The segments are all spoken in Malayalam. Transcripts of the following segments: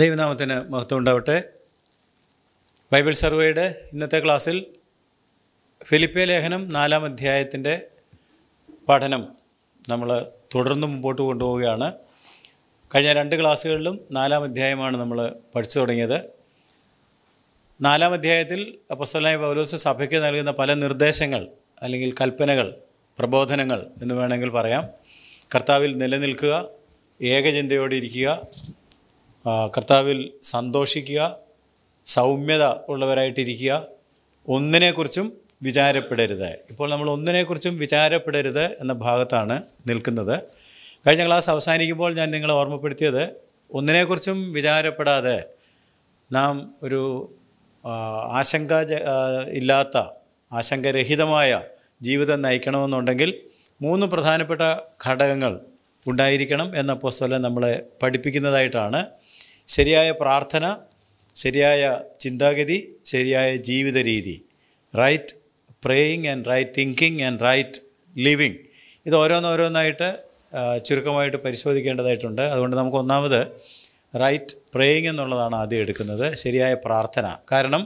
ദൈവനാമത്തിന് മഹത്വം ഉണ്ടാവട്ടെ ബൈബിൾ സർവേയുടെ ഇന്നത്തെ ക്ലാസ്സിൽ ഫിലിപ്പിയ ലേഖനം നാലാം അധ്യായത്തിൻ്റെ പഠനം നമ്മൾ തുടർന്ന് മുമ്പോട്ട് കൊണ്ടുപോവുകയാണ് കഴിഞ്ഞ രണ്ട് ക്ലാസ്സുകളിലും നാലാം അധ്യായമാണ് നമ്മൾ പഠിച്ചു തുടങ്ങിയത് നാലാം അധ്യായത്തിൽ അപ്പസ്വലായ പൗലോസ് സഭയ്ക്ക് നൽകുന്ന പല നിർദ്ദേശങ്ങൾ അല്ലെങ്കിൽ കൽപ്പനകൾ പ്രബോധനങ്ങൾ എന്ന് വേണമെങ്കിൽ പറയാം കർത്താവിൽ നിലനിൽക്കുക ഏകചിന്തയോടെ ഇരിക്കുക കർത്താവിൽ സന്തോഷിക്കുക സൗമ്യത ഉള്ളവരായിട്ടിരിക്കുക ഒന്നിനെക്കുറിച്ചും വിചാരപ്പെടരുത് ഇപ്പോൾ നമ്മൾ ഒന്നിനെക്കുറിച്ചും വിചാരപ്പെടരുത് എന്ന ഭാഗത്താണ് നിൽക്കുന്നത് കഴിഞ്ഞ ക്ലാസ് അവസാനിക്കുമ്പോൾ ഞാൻ നിങ്ങളെ ഓർമ്മപ്പെടുത്തിയത് ഒന്നിനെക്കുറിച്ചും വിചാരപ്പെടാതെ നാം ഒരു ആശങ്ക ഇല്ലാത്ത ആശങ്കരഹിതമായ ജീവിതം നയിക്കണമെന്നുണ്ടെങ്കിൽ മൂന്ന് പ്രധാനപ്പെട്ട ഘടകങ്ങൾ ഉണ്ടായിരിക്കണം എന്ന പുസ്തകം നമ്മളെ പഠിപ്പിക്കുന്നതായിട്ടാണ് ശരിയായ പ്രാർത്ഥന ശരിയായ ചിന്താഗതി ശരിയായ ജീവിത രീതി right praying and right thinking and right living ഇത് ഓരോന്നോരോന്നായിട്ട് ചുരുക്കമായിട്ട് പരിശോധിക്കേണ്ടതായിട്ടുണ്ട് അതുകൊണ്ട് നമുക്ക് ഒന്നാമത് റൈറ്റ് പ്രേയിങ് എന്നുള്ളതാണ് ആദ്യം എടുക്കുന്നത് ശരിയായ പ്രാർത്ഥന കാരണം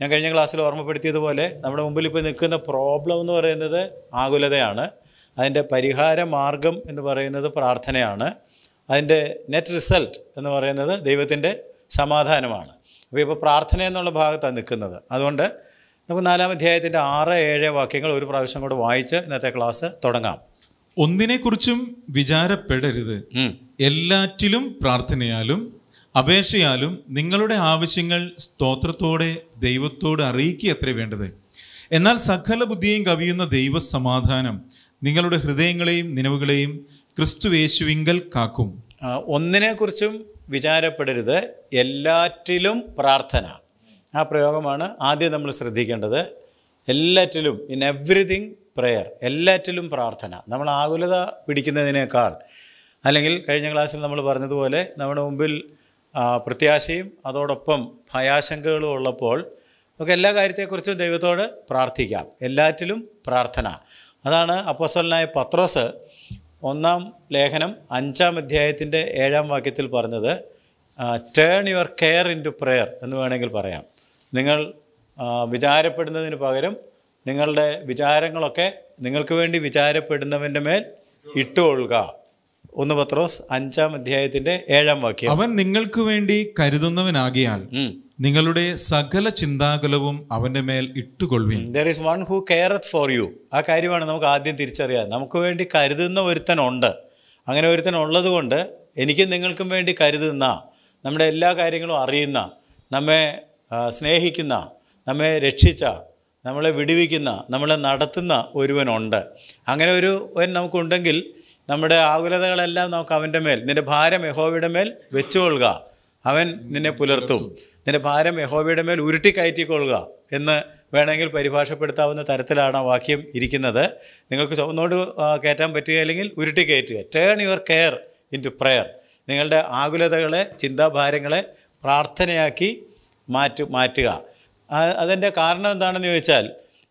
ഞാൻ കഴിഞ്ഞ ക്ലാസ്സിൽ ഓർമ്മപ്പെടുത്തിയതുപോലെ നമ്മുടെ മുമ്പിൽ ഇപ്പോൾ നിൽക്കുന്ന പ്രോബ്ലം എന്ന് പറയുന്നത് ആകുലതയാണ് അതിൻ്റെ പരിഹാര മാർഗം എന്ന് പറയുന്നത് പ്രാർത്ഥനയാണ് അതിൻ്റെ നെറ്റ് റിസൾട്ട് എന്ന് പറയുന്നത് ദൈവത്തിൻ്റെ സമാധാനമാണ് അപ്പോൾ ഇപ്പോൾ പ്രാർത്ഥന എന്നുള്ള ഭാഗത്താണ് നിൽക്കുന്നത് അതുകൊണ്ട് നമുക്ക് നാലാം അധ്യായത്തിൻ്റെ ആറ് ഏഴ് വാക്യങ്ങൾ ഒരു പ്രാവശ്യം കൂടെ വായിച്ച് ഇന്നത്തെ ക്ലാസ് തുടങ്ങാം ഒന്നിനെക്കുറിച്ചും വിചാരപ്പെടരുത് എല്ലാറ്റിലും പ്രാർത്ഥനയാലും അപേക്ഷയാലും നിങ്ങളുടെ ആവശ്യങ്ങൾ സ്തോത്രത്തോടെ ദൈവത്തോട് അറിയിക്കുക അത്ര വേണ്ടത് എന്നാൽ സകല ബുദ്ധിയെയും കവിയുന്ന ദൈവസമാധാനം നിങ്ങളുടെ ഹൃദയങ്ങളെയും നിലവുകളെയും ക്രിസ്തുവേശുവിങ്കൽ കാക്കും കുറിച്ചും വിചാരപ്പെടരുത് എല്ലാറ്റിലും പ്രാർത്ഥന ആ പ്രയോഗമാണ് ആദ്യം നമ്മൾ ശ്രദ്ധിക്കേണ്ടത് എല്ലാറ്റിലും ഇൻ എവ്രിതിങ് പ്രെയർ എല്ലാറ്റിലും പ്രാർത്ഥന നമ്മൾ ആകുലത പിടിക്കുന്നതിനേക്കാൾ അല്ലെങ്കിൽ കഴിഞ്ഞ ക്ലാസ്സിൽ നമ്മൾ പറഞ്ഞതുപോലെ നമ്മുടെ മുമ്പിൽ പ്രത്യാശയും അതോടൊപ്പം ഭയാശങ്കകളും ഉള്ളപ്പോൾ നമുക്ക് എല്ലാ കാര്യത്തെക്കുറിച്ചും ദൈവത്തോട് പ്രാർത്ഥിക്കാം എല്ലാറ്റിലും പ്രാർത്ഥന അതാണ് അപ്പോസ്വലനായ പത്രോസ് ഒന്നാം ലേഖനം അഞ്ചാം അധ്യായത്തിൻ്റെ ഏഴാം വാക്യത്തിൽ പറഞ്ഞത് turn your care into prayer എന്ന് വേണമെങ്കിൽ പറയാം നിങ്ങൾ വിചാരപ്പെടുന്നതിന് പകരം നിങ്ങളുടെ വിചാരങ്ങളൊക്കെ നിങ്ങൾക്ക് വേണ്ടി വിചാരപ്പെടുന്നവൻ്റെ മേൽ ഇട്ടുകൊള്ളുക ഒന്ന് പത്രോസ് അഞ്ചാം അധ്യായത്തിന്റെ ഏഴാം വാക്യം അവൻ നിങ്ങൾക്ക് വേണ്ടി കരുതുന്നവനാകിയാൽ നിങ്ങളുടെ സകല ചിന്താകുലവും അവന്റെ മേൽ ഇട്ടുകൊള്ളുവിൻ there is one who careth for you ആ കാര്യമാണ് നമുക്ക് ആദ്യം തിരിച്ചറിയാം നമുക്ക് വേണ്ടി കരുതുന്ന ഒരുത്തനുണ്ട് അങ്ങനെ ഒരുത്തനുള്ളത് കൊണ്ട് എനിക്കും നിങ്ങൾക്കും വേണ്ടി കരുതുന്ന നമ്മുടെ എല്ലാ കാര്യങ്ങളും അറിയുന്ന നമ്മെ സ്നേഹിക്കുന്ന നമ്മെ രക്ഷിച്ച നമ്മളെ വിടുവിക്കുന്ന നമ്മളെ നടത്തുന്ന ഒരുവനുണ്ട് അങ്ങനെ ഒരു വൻ നമുക്കുണ്ടെങ്കിൽ നമ്മുടെ ആകുലതകളെല്ലാം നമുക്ക് അവൻ്റെ മേൽ നിന്റെ ഭാരം യഹോവയുടെ മേൽ വെച്ചുകൊള്ളുക അവൻ നിന്നെ പുലർത്തും നിന്റെ ഭാരം യഹോബയുടെ മേൽ ഉരുട്ടിക്കയറ്റിക്കൊള്ളുക എന്ന് വേണമെങ്കിൽ പരിഭാഷപ്പെടുത്താവുന്ന തരത്തിലാണ് ആ വാക്യം ഇരിക്കുന്നത് നിങ്ങൾക്ക് ചുവന്നോട് കയറ്റാൻ പറ്റുകയില്ലെങ്കിൽ ഉരുട്ടി കയറ്റുക turn your care into prayer നിങ്ങളുടെ ആകുലതകളെ ചിന്താഭാരങ്ങളെ പ്രാർത്ഥനയാക്കി മാറ്റു മാറ്റുക അതിൻ്റെ കാരണം എന്താണെന്ന് ചോദിച്ചാൽ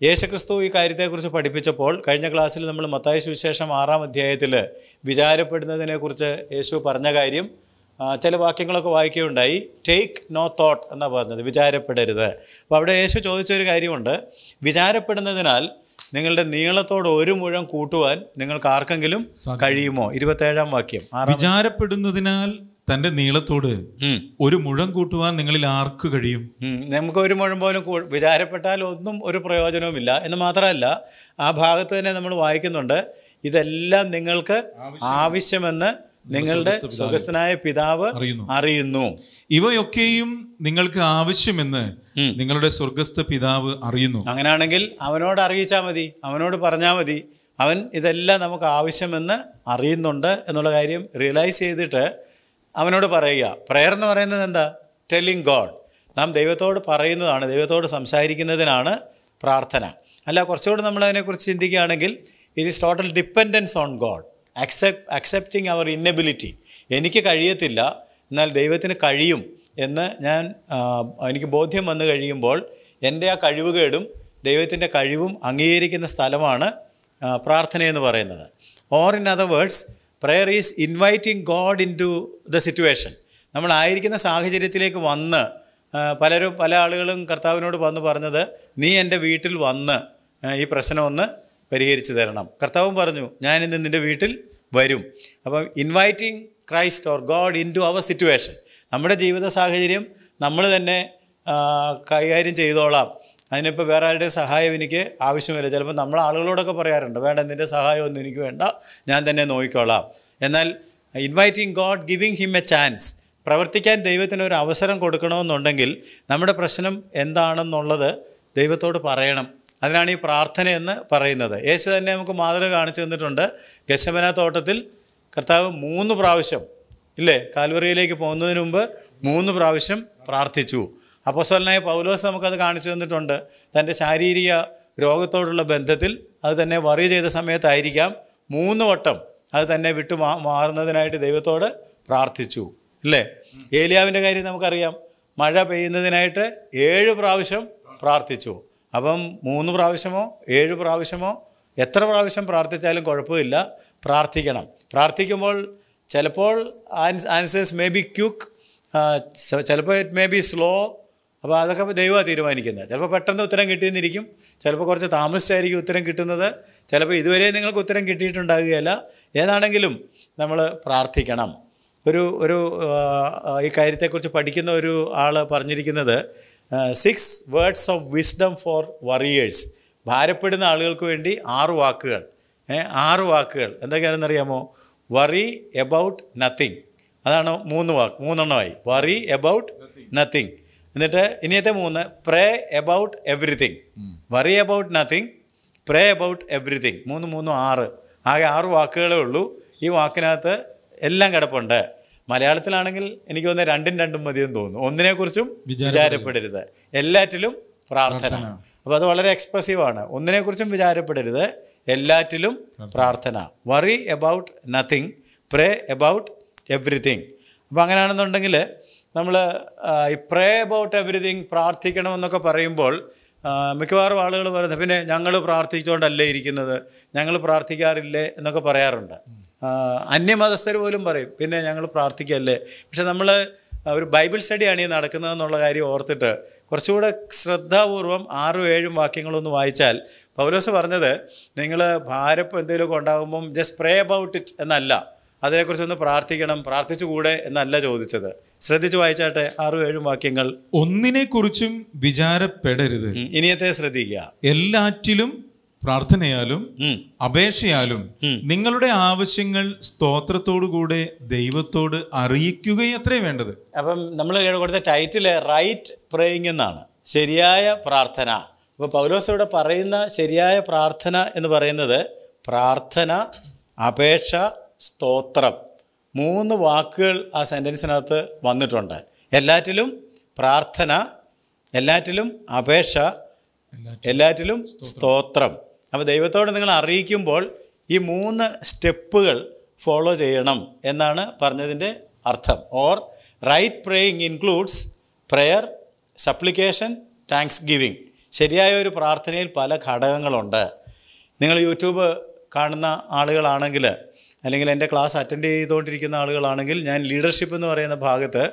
യേശുക്രിസ്തു ഈ കാര്യത്തെക്കുറിച്ച് പഠിപ്പിച്ചപ്പോൾ കഴിഞ്ഞ ക്ലാസ്സിൽ നമ്മൾ മത്തായ സുവിശേഷം ആറാം അധ്യായത്തിൽ വിചാരപ്പെടുന്നതിനെക്കുറിച്ച് യേശു പറഞ്ഞ കാര്യം ചില വാക്യങ്ങളൊക്കെ വായിക്കുകയുണ്ടായി ടേക്ക് നോ തോട്ട് എന്നാണ് പറഞ്ഞത് വിചാരപ്പെടരുത് അപ്പോൾ അവിടെ യേശു ചോദിച്ചൊരു കാര്യമുണ്ട് വിചാരപ്പെടുന്നതിനാൽ നിങ്ങളുടെ നീളത്തോട് ഒരു മുഴം കൂട്ടുവാൻ നിങ്ങൾക്ക് ആർക്കെങ്കിലും കഴിയുമോ ഇരുപത്തേഴാം വാക്യം വിചാരപ്പെടുന്നതിനാൽ തന്റെ നീളത്തോട് ഒരു മുഴം കൂട്ടുവാൻ നിങ്ങളിൽ ആർക്ക് കഴിയും നമുക്ക് ഒരു മുഴം പോലും വിചാരപ്പെട്ടാൽ ഒന്നും ഒരു പ്രയോജനവുമില്ല എന്ന് മാത്രമല്ല ആ ഭാഗത്ത് തന്നെ നമ്മൾ വായിക്കുന്നുണ്ട് ഇതെല്ലാം നിങ്ങൾക്ക് ആവശ്യമെന്ന് നിങ്ങളുടെ സ്വഗസ്ഥനായ പിതാവ് അറിയുന്നു ഇവയൊക്കെയും നിങ്ങൾക്ക് ആവശ്യമെന്ന് നിങ്ങളുടെ സ്വർഗസ്ഥ പിതാവ് അറിയുന്നു അങ്ങനെയാണെങ്കിൽ അവനോട് അറിയിച്ചാൽ മതി അവനോട് പറഞ്ഞാൽ മതി അവൻ ഇതെല്ലാം നമുക്ക് ആവശ്യമെന്ന് അറിയുന്നുണ്ട് എന്നുള്ള കാര്യം റിയലൈസ് ചെയ്തിട്ട് അവനോട് പറയുക പ്രയർ എന്ന് പറയുന്നത് എന്താ ടെല്ലിങ് ഗോഡ് നാം ദൈവത്തോട് പറയുന്നതാണ് ദൈവത്തോട് സംസാരിക്കുന്നതിനാണ് പ്രാർത്ഥന അല്ല കുറച്ചുകൂടി നമ്മൾ അതിനെക്കുറിച്ച് ചിന്തിക്കുകയാണെങ്കിൽ it is total dependence on God accept accepting our inability എനിക്ക് കഴിയത്തില്ല എന്നാൽ ദൈവത്തിന് കഴിയും എന്ന് ഞാൻ എനിക്ക് ബോധ്യം വന്നു കഴിയുമ്പോൾ എൻ്റെ ആ കഴിവുകേടും ദൈവത്തിൻ്റെ കഴിവും അംഗീകരിക്കുന്ന സ്ഥലമാണ് പ്രാർത്ഥനയെന്ന് പറയുന്നത് or in other words prayer is inviting God into the situation നമ്മളായിരിക്കുന്ന സാഹചര്യത്തിലേക്ക് വന്ന് പലരും പല ആളുകളും കർത്താവിനോട് വന്ന് പറഞ്ഞത് നീ എൻ്റെ വീട്ടിൽ വന്ന് ഈ പ്രശ്നം ഒന്ന് പരിഹരിച്ചു തരണം കർത്താവും പറഞ്ഞു ഞാൻ ഇന്ന് നിൻ്റെ വീട്ടിൽ വരും അപ്പം inviting Christ or God into our situation നമ്മുടെ ജീവിത സാഹചര്യം നമ്മൾ തന്നെ കൈകാര്യം ചെയ്തോളാം അതിനിപ്പോൾ വേറെ ആരുടെ സഹായം എനിക്ക് ആവശ്യമില്ല ചിലപ്പോൾ നമ്മൾ ആളുകളോടൊക്കെ പറയാറുണ്ട് വേണ്ട നിൻ്റെ സഹായമൊന്നും എനിക്ക് വേണ്ട ഞാൻ തന്നെ നോക്കിക്കോളാം എന്നാൽ inviting God giving him a chance പ്രവർത്തിക്കാൻ ദൈവത്തിന് ഒരു അവസരം കൊടുക്കണമെന്നുണ്ടെങ്കിൽ നമ്മുടെ പ്രശ്നം എന്താണെന്നുള്ളത് ദൈവത്തോട് പറയണം അതിനാണ് ഈ പ്രാർത്ഥനയെന്ന് പറയുന്നത് യേശു തന്നെ നമുക്ക് മാതൃക കാണിച്ചു തന്നിട്ടുണ്ട് ഗശമന തോട്ടത്തിൽ കർത്താവ് മൂന്ന് പ്രാവശ്യം ഇല്ലേ കാൽവറിയിലേക്ക് പോകുന്നതിന് മുമ്പ് മൂന്ന് പ്രാവശ്യം പ്രാർത്ഥിച്ചു അപ്പോസ്വലനായ പൗലോസ് നമുക്കത് കാണിച്ചു തന്നിട്ടുണ്ട് തൻ്റെ ശാരീരിക രോഗത്തോടുള്ള ബന്ധത്തിൽ അത് തന്നെ വറി ചെയ്ത സമയത്തായിരിക്കാം മൂന്ന് വട്ടം അത് തന്നെ വിട്ടു മാ മാറുന്നതിനായിട്ട് ദൈവത്തോട് പ്രാർത്ഥിച്ചു ഇല്ലേ ഏലിയാവിൻ്റെ കാര്യം നമുക്കറിയാം മഴ പെയ്യുന്നതിനായിട്ട് ഏഴ് പ്രാവശ്യം പ്രാർത്ഥിച്ചു അപ്പം മൂന്ന് പ്രാവശ്യമോ ഏഴ് പ്രാവശ്യമോ എത്ര പ്രാവശ്യം പ്രാർത്ഥിച്ചാലും കുഴപ്പമില്ല പ്രാർത്ഥിക്കണം പ്രാർത്ഥിക്കുമ്പോൾ ചിലപ്പോൾ ആൻസേഴ്സ് മേ ബി ക്യുക്ക് ചിലപ്പോൾ ഇറ്റ് മേ ബി സ്ലോ അപ്പോൾ അതൊക്കെ ദൈവമാണ് തീരുമാനിക്കുന്നത് ചിലപ്പോൾ പെട്ടെന്ന് ഉത്തരം കിട്ടിയെന്നിരിക്കും ചിലപ്പോൾ കുറച്ച് താമസിച്ചായിരിക്കും ഉത്തരം കിട്ടുന്നത് ചിലപ്പോൾ ഇതുവരെ നിങ്ങൾക്ക് ഉത്തരം കിട്ടിയിട്ടുണ്ടാകുകയല്ല ഏതാണെങ്കിലും നമ്മൾ പ്രാർത്ഥിക്കണം ഒരു ഒരു ഈ കാര്യത്തെക്കുറിച്ച് പഠിക്കുന്ന ഒരു ആൾ പറഞ്ഞിരിക്കുന്നത് six words of wisdom for worriers ഭാരപ്പെടുന്ന ആളുകൾക്ക് വേണ്ടി ആറ് വാക്കുകൾ ആറ് വാക്കുകൾ എന്തൊക്കെയാണെന്ന് അറിയാമോ വറി എബൌട്ട് നത്തിങ് അതാണ് മൂന്ന് വാക്ക് മൂന്നെണ്ണമായി വറി എബൌട്ട് നത്തിങ് എന്നിട്ട് ഇനിയത്തെ മൂന്ന് pray about everything worry about nothing pray about everything മൂന്ന് മൂന്ന് ആറ് ആകെ ആറ് വാക്കുകളേ ഉള്ളൂ ഈ വാക്കിനകത്ത് എല്ലാം കിടപ്പുണ്ട് മലയാളത്തിലാണെങ്കിൽ എനിക്ക് തോന്നുന്നത് രണ്ടും രണ്ടും മതിയെന്ന് തോന്നുന്നു ഒന്നിനെക്കുറിച്ചും വിചാരപ്പെടരുത് എല്ലാറ്റിലും പ്രാർത്ഥന അപ്പോൾ അത് വളരെ എക്സ്പ്രസീവാണ് ഒന്നിനെക്കുറിച്ചും വിചാരപ്പെടരുത് എല്ലാറ്റിലും പ്രാർത്ഥന worry about nothing pray about everything അപ്പോൾ അങ്ങനെയാണെന്നുണ്ടെങ്കിൽ നമ്മൾ ഈ പ്രേ എബൌട്ട് പ്രാർത്ഥിക്കണം പ്രാർത്ഥിക്കണമെന്നൊക്കെ പറയുമ്പോൾ മിക്കവാറും ആളുകൾ പറയുന്നത് പിന്നെ ഞങ്ങൾ പ്രാർത്ഥിച്ചുകൊണ്ടല്ലേ ഇരിക്കുന്നത് ഞങ്ങൾ പ്രാർത്ഥിക്കാറില്ലേ എന്നൊക്കെ പറയാറുണ്ട് അന്യമതസ്ഥർ പോലും പറയും പിന്നെ ഞങ്ങൾ പ്രാർത്ഥിക്കല്ലേ പക്ഷെ നമ്മൾ ഒരു ബൈബിൾ സ്റ്റഡിയാണ് ഈ നടക്കുന്നതെന്നുള്ള കാര്യം ഓർത്തിട്ട് കുറച്ചുകൂടെ ശ്രദ്ധാപൂർവം ആറും ഏഴും വാക്യങ്ങളൊന്ന് വായിച്ചാൽ പൗലോസ് പറഞ്ഞത് നിങ്ങൾ ഭാരപ്പം എന്തെങ്കിലുമൊക്കെ ഉണ്ടാകുമ്പം ജസ്റ്റ് പ്രേ അബൌട്ട് ഇറ്റ് എന്നല്ല അതിനെക്കുറിച്ചൊന്ന് പ്രാർത്ഥിക്കണം പ്രാർത്ഥിച്ചുകൂടെ എന്നല്ല ചോദിച്ചത് ശ്രദ്ധിച്ചു വായിച്ചാട്ടെ ആറും ഏഴും വാക്യങ്ങൾ ഒന്നിനെ കുറിച്ചും വിചാരപ്പെടരുത് ഇനിയത്തെ ശ്രദ്ധിക്കുക എല്ലാറ്റിലും പ്രാർത്ഥനയാലും അപേക്ഷയാലും നിങ്ങളുടെ ആവശ്യങ്ങൾ സ്തോത്രത്തോടുകൂടെ ദൈവത്തോട് അറിയിക്കുകയത്രേ വേണ്ടത് അപ്പം നമ്മൾ കൊടുത്ത ടൈറ്റില് റൈറ്റ് പ്രേയിങ് എന്നാണ് ശരിയായ പ്രാർത്ഥന അപ്പോൾ പൗലോസ് ഇവിടെ പറയുന്ന ശരിയായ പ്രാർത്ഥന എന്ന് പറയുന്നത് പ്രാർത്ഥന അപേക്ഷ സ്തോത്രം മൂന്ന് വാക്കുകൾ ആ സെൻറ്റൻസിനകത്ത് വന്നിട്ടുണ്ട് എല്ലാറ്റിലും പ്രാർത്ഥന എല്ലാറ്റിലും അപേക്ഷ എല്ലാറ്റിലും സ്തോത്രം അപ്പോൾ ദൈവത്തോട് നിങ്ങൾ അറിയിക്കുമ്പോൾ ഈ മൂന്ന് സ്റ്റെപ്പുകൾ ഫോളോ ചെയ്യണം എന്നാണ് പറഞ്ഞതിൻ്റെ അർത്ഥം or right praying includes prayer supplication thanksgiving ശരിയായ ഒരു പ്രാർത്ഥനയിൽ പല ഘടകങ്ങളുണ്ട് നിങ്ങൾ യൂട്യൂബ് കാണുന്ന ആളുകളാണെങ്കിൽ അല്ലെങ്കിൽ എൻ്റെ ക്ലാസ് അറ്റൻഡ് ചെയ്തുകൊണ്ടിരിക്കുന്ന ആളുകളാണെങ്കിൽ ഞാൻ ലീഡർഷിപ്പ് എന്ന് പറയുന്ന ഭാഗത്ത്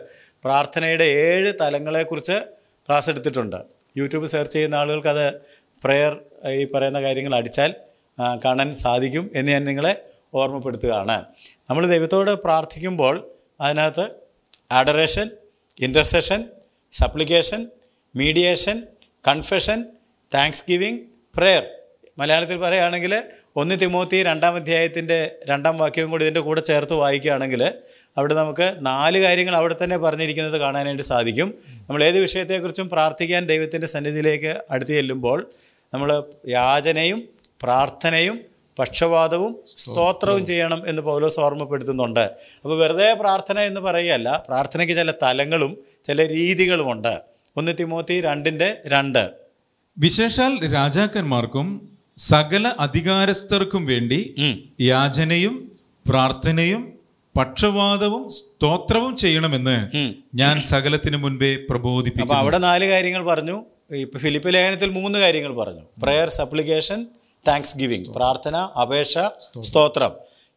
പ്രാർത്ഥനയുടെ ഏഴ് തലങ്ങളെക്കുറിച്ച് ക്ലാസ് എടുത്തിട്ടുണ്ട് യൂട്യൂബ് സെർച്ച് ചെയ്യുന്ന ആളുകൾക്ക് അത് പ്രയർ ഈ പറയുന്ന കാര്യങ്ങൾ അടിച്ചാൽ കാണാൻ സാധിക്കും എന്ന് ഞാൻ നിങ്ങളെ ഓർമ്മപ്പെടുത്തുകയാണ് നമ്മൾ ദൈവത്തോട് പ്രാർത്ഥിക്കുമ്പോൾ അതിനകത്ത് adoration intercession supplication mediation confession thanksgiving prayer മലയാളത്തിൽ പറയുകയാണെങ്കിൽ ഒന്ന് തിമോത്തി രണ്ടാം അധ്യായത്തിൻ്റെ രണ്ടാം വാക്യവും കൂടി ഇതിൻ്റെ കൂടെ ചേർത്ത് വായിക്കുകയാണെങ്കിൽ അവിടെ നമുക്ക് നാല് കാര്യങ്ങൾ അവിടെ തന്നെ പറഞ്ഞിരിക്കുന്നത് കാണാനായിട്ട് സാധിക്കും നമ്മൾ ഏത് വിഷയത്തെക്കുറിച്ചും പ്രാർത്ഥിക്കാൻ ദൈവത്തിൻ്റെ സന്നിധിയിലേക്ക് അടുത്ത് ചെല്ലുമ്പോൾ നമ്മൾ യാചനയും പ്രാർത്ഥനയും പക്ഷപാതവും സ്തോത്രവും ചെയ്യണം എന്ന് പൗലോസ് ഓർമ്മപ്പെടുത്തുന്നുണ്ട് അപ്പോൾ വെറുതെ പ്രാർത്ഥന എന്ന് പറയുകയല്ല പ്രാർത്ഥനയ്ക്ക് ചില തലങ്ങളും ചില രീതികളുമുണ്ട് ഒന്ന് തിമോത്തി രണ്ടിൻ്റെ രണ്ട് വിശേഷാൽ രാജാക്കന്മാർക്കും സകല അധികാരസ്ഥർക്കും വേണ്ടി യാചനയും പ്രാർത്ഥനയും പക്ഷവാദവും സ്തോത്രവും ചെയ്യണമെന്ന് ഞാൻ സകലത്തിനു മുൻപേ പ്രബോധിപ്പിക്കും അവിടെ നാല് കാര്യങ്ങൾ പറഞ്ഞു ഇപ്പോൾ ഫിലിപ്പ് ലേഖനത്തിൽ മൂന്ന് കാര്യങ്ങൾ പറഞ്ഞു പ്രെയർ സപ്ലിക്കേഷൻ താങ്ക്സ് ഗിവിങ് പ്രാർത്ഥന അപേക്ഷ സ്തോത്രം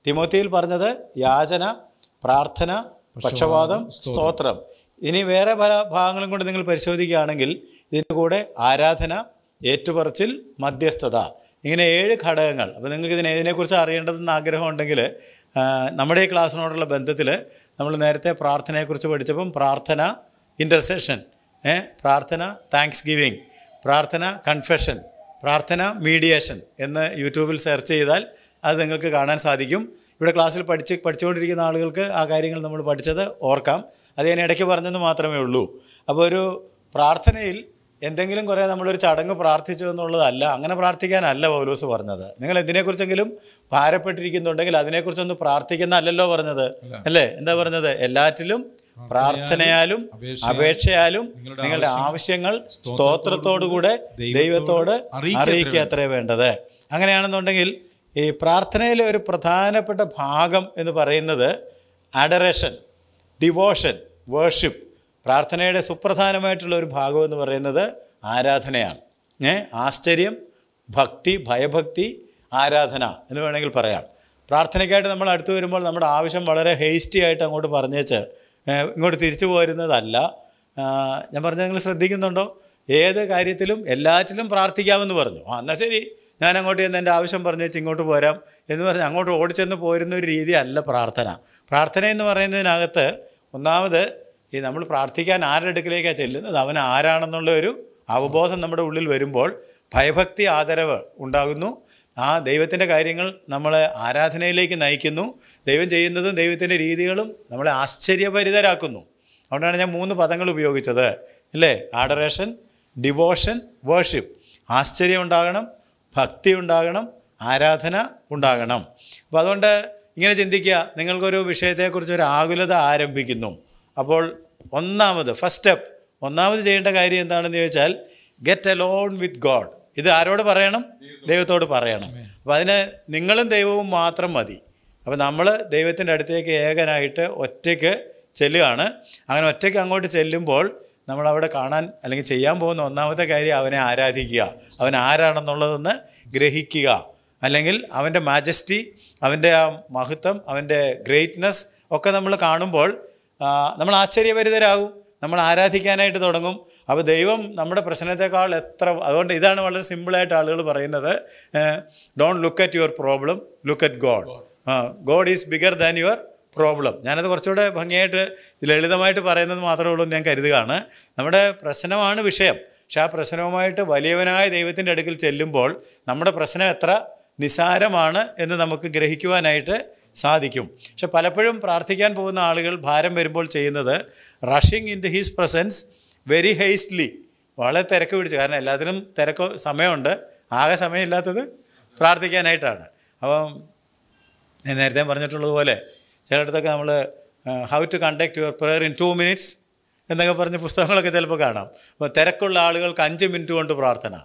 തിമോത്തിയിൽ പറഞ്ഞത് യാചന പ്രാർത്ഥന പക്ഷപാതം സ്തോത്രം ഇനി വേറെ പല ഭാഗങ്ങളും കൊണ്ട് നിങ്ങൾ പരിശോധിക്കുകയാണെങ്കിൽ ഇതിൻ്റെ കൂടെ ആരാധന ഏറ്റുപറച്ചിൽ മധ്യസ്ഥത ഇങ്ങനെ ഏഴ് ഘടകങ്ങൾ അപ്പോൾ നിങ്ങൾക്ക് ഇതിനെ ഇതിനെക്കുറിച്ച് അറിയേണ്ടതെന്ന് ആഗ്രഹമുണ്ടെങ്കിൽ നമ്മുടെ ഈ ക്ലാസ്സിനോടുള്ള ബന്ധത്തിൽ നമ്മൾ നേരത്തെ പ്രാർത്ഥനയെക്കുറിച്ച് പഠിച്ചപ്പം പ്രാർത്ഥന ഇൻ്റർസെഷൻ പ്രാർത്ഥന താങ്ക്സ് ഗിവിങ് പ്രാർത്ഥന കൺഫെഷൻ പ്രാർത്ഥന മീഡിയേഷൻ എന്ന് യൂട്യൂബിൽ സെർച്ച് ചെയ്താൽ അത് നിങ്ങൾക്ക് കാണാൻ സാധിക്കും ഇവിടെ ക്ലാസ്സിൽ പഠിച്ച് പഠിച്ചുകൊണ്ടിരിക്കുന്ന ആളുകൾക്ക് ആ കാര്യങ്ങൾ നമ്മൾ പഠിച്ചത് ഓർക്കാം അത് ഞാൻ ഇടയ്ക്ക് പറഞ്ഞെന്ന് മാത്രമേ ഉള്ളൂ അപ്പോൾ ഒരു പ്രാർത്ഥനയിൽ എന്തെങ്കിലും കുറേ നമ്മളൊരു ചടങ്ങ് പ്രാർത്ഥിച്ചു എന്നുള്ളതല്ല അങ്ങനെ പ്രാർത്ഥിക്കാനല്ല പൗലോസ് പറഞ്ഞത് നിങ്ങൾ എന്തിനെക്കുറിച്ചെങ്കിലും ഭാരപ്പെട്ടിരിക്കുന്നുണ്ടെങ്കിൽ അതിനെക്കുറിച്ചൊന്ന് അല്ലല്ലോ പറഞ്ഞത് അല്ലേ എന്താ പറഞ്ഞത് എല്ലാറ്റിലും പ്രാർത്ഥനയാലും അപേക്ഷയാലും നിങ്ങളുടെ ആവശ്യങ്ങൾ സ്തോത്രത്തോടുകൂടെ ദൈവത്തോട് അറിയിക്കുക അത്രേ വേണ്ടത് അങ്ങനെയാണെന്നുണ്ടെങ്കിൽ ഈ പ്രാർത്ഥനയിലെ ഒരു പ്രധാനപ്പെട്ട ഭാഗം എന്ന് പറയുന്നത് അഡറേഷൻ ഡിവോഷൻ വേർഷിപ്പ് പ്രാർത്ഥനയുടെ സുപ്രധാനമായിട്ടുള്ള ഒരു ഭാഗം എന്ന് പറയുന്നത് ആരാധനയാണ് ഏ ആശ്ചര്യം ഭക്തി ഭയഭക്തി ആരാധന എന്ന് വേണമെങ്കിൽ പറയാം പ്രാർത്ഥനയ്ക്കായിട്ട് നമ്മൾ അടുത്ത് വരുമ്പോൾ നമ്മുടെ ആവശ്യം വളരെ ഹേസ്റ്റി ആയിട്ട് അങ്ങോട്ട് പറഞ്ഞേച്ച് ഇങ്ങോട്ട് തിരിച്ചു പോരുന്നതല്ല ഞാൻ പറഞ്ഞത് നിങ്ങൾ ശ്രദ്ധിക്കുന്നുണ്ടോ ഏത് കാര്യത്തിലും എല്ലാറ്റിലും പ്രാർത്ഥിക്കാമെന്ന് പറഞ്ഞു ആ എന്നാൽ ശരി ഞാൻ അങ്ങോട്ട് ചെന്ന് എൻ്റെ ആവശ്യം പറഞ്ഞു വെച്ച് ഇങ്ങോട്ട് പോരാം എന്ന് പറഞ്ഞ് അങ്ങോട്ട് ഓടിച്ചെന്ന് പോരുന്ന ഒരു രീതിയല്ല പ്രാർത്ഥന പ്രാർത്ഥന എന്ന് പറയുന്നതിനകത്ത് ഒന്നാമത് ഈ നമ്മൾ പ്രാർത്ഥിക്കാൻ ആരുടെ അടുക്കിലേക്കാണ് ചെല്ലുന്നത് അവൻ ആരാണെന്നുള്ള ഒരു അവബോധം നമ്മുടെ ഉള്ളിൽ വരുമ്പോൾ ഭയഭക്തി ആദരവ് ഉണ്ടാകുന്നു ആ ദൈവത്തിൻ്റെ കാര്യങ്ങൾ നമ്മളെ ആരാധനയിലേക്ക് നയിക്കുന്നു ദൈവം ചെയ്യുന്നതും ദൈവത്തിൻ്റെ രീതികളും നമ്മളെ ആശ്ചര്യപരിതരാക്കുന്നു അതുകൊണ്ടാണ് ഞാൻ മൂന്ന് പദങ്ങൾ ഉപയോഗിച്ചത് അല്ലേ ആഡറേഷൻ ഡിവോഷൻ വേർഷിപ്പ് ആശ്ചര്യം ഉണ്ടാകണം ഭക്തി ഉണ്ടാകണം ആരാധന ഉണ്ടാകണം അപ്പോൾ അതുകൊണ്ട് ഇങ്ങനെ ചിന്തിക്കുക നിങ്ങൾക്കൊരു വിഷയത്തെക്കുറിച്ച് ഒരു ആകുലത ആരംഭിക്കുന്നു അപ്പോൾ ഒന്നാമത് ഫസ്റ്റ് സ്റ്റെപ്പ് ഒന്നാമത് ചെയ്യേണ്ട കാര്യം എന്താണെന്ന് ചോദിച്ചാൽ get alone with God ഇത് ആരോട് പറയണം ദൈവത്തോട് പറയണം അപ്പം അതിന് നിങ്ങളും ദൈവവും മാത്രം മതി അപ്പം നമ്മൾ ദൈവത്തിൻ്റെ അടുത്തേക്ക് ഏകനായിട്ട് ഒറ്റയ്ക്ക് ചെല്ലുകയാണ് അങ്ങനെ ഒറ്റയ്ക്ക് അങ്ങോട്ട് ചെല്ലുമ്പോൾ നമ്മൾ അവിടെ കാണാൻ അല്ലെങ്കിൽ ചെയ്യാൻ പോകുന്ന ഒന്നാമത്തെ കാര്യം അവനെ ആരാധിക്കുക അവൻ ആരാണെന്നുള്ളതെന്ന് ഗ്രഹിക്കുക അല്ലെങ്കിൽ അവൻ്റെ മാജസ്റ്റി അവൻ്റെ ആ മഹത്വം അവൻ്റെ ഗ്രേറ്റ്നസ് ഒക്കെ നമ്മൾ കാണുമ്പോൾ നമ്മൾ ആശ്ചര്യപരിതരാകും നമ്മൾ ആരാധിക്കാനായിട്ട് തുടങ്ങും അപ്പോൾ ദൈവം നമ്മുടെ പ്രശ്നത്തെക്കാൾ എത്ര അതുകൊണ്ട് ഇതാണ് വളരെ സിമ്പിളായിട്ട് ആളുകൾ പറയുന്നത് don't look at your problem look at God God is bigger than your problem ഞാനത് കുറച്ചുകൂടെ ഭംഗിയായിട്ട് ലളിതമായിട്ട് പറയുന്നത് മാത്രമേ ഉള്ളൂ ഞാൻ കരുതുകയാണ് നമ്മുടെ പ്രശ്നമാണ് വിഷയം പക്ഷെ ആ പ്രശ്നവുമായിട്ട് വലിയവനായ ദൈവത്തിൻ്റെ അടുക്കൽ ചെല്ലുമ്പോൾ നമ്മുടെ പ്രശ്നം എത്ര നിസാരമാണ് എന്ന് നമുക്ക് ഗ്രഹിക്കുവാനായിട്ട് സാധിക്കും പക്ഷെ പലപ്പോഴും പ്രാർത്ഥിക്കാൻ പോകുന്ന ആളുകൾ ഭാരം വരുമ്പോൾ ചെയ്യുന്നത് rushing into his presence very hastily വളരെ തിരക്ക് പിടിച്ചു കാരണം എല്ലാത്തിനും തിരക്ക് സമയമുണ്ട് ആകെ സമയമില്ലാത്തത് പ്രാർത്ഥിക്കാനായിട്ടാണ് അപ്പം ഞാൻ നേരത്തെ പറഞ്ഞിട്ടുള്ളതുപോലെ ചിലയിടത്തൊക്കെ നമ്മൾ how to conduct your prayer in two minutes എന്നൊക്കെ പറഞ്ഞ് പുസ്തകങ്ങളൊക്കെ ചിലപ്പോൾ കാണാം അപ്പോൾ തിരക്കുള്ള ആളുകൾക്ക് അഞ്ച് മിനിറ്റ് കൊണ്ട് പ്രാർത്ഥന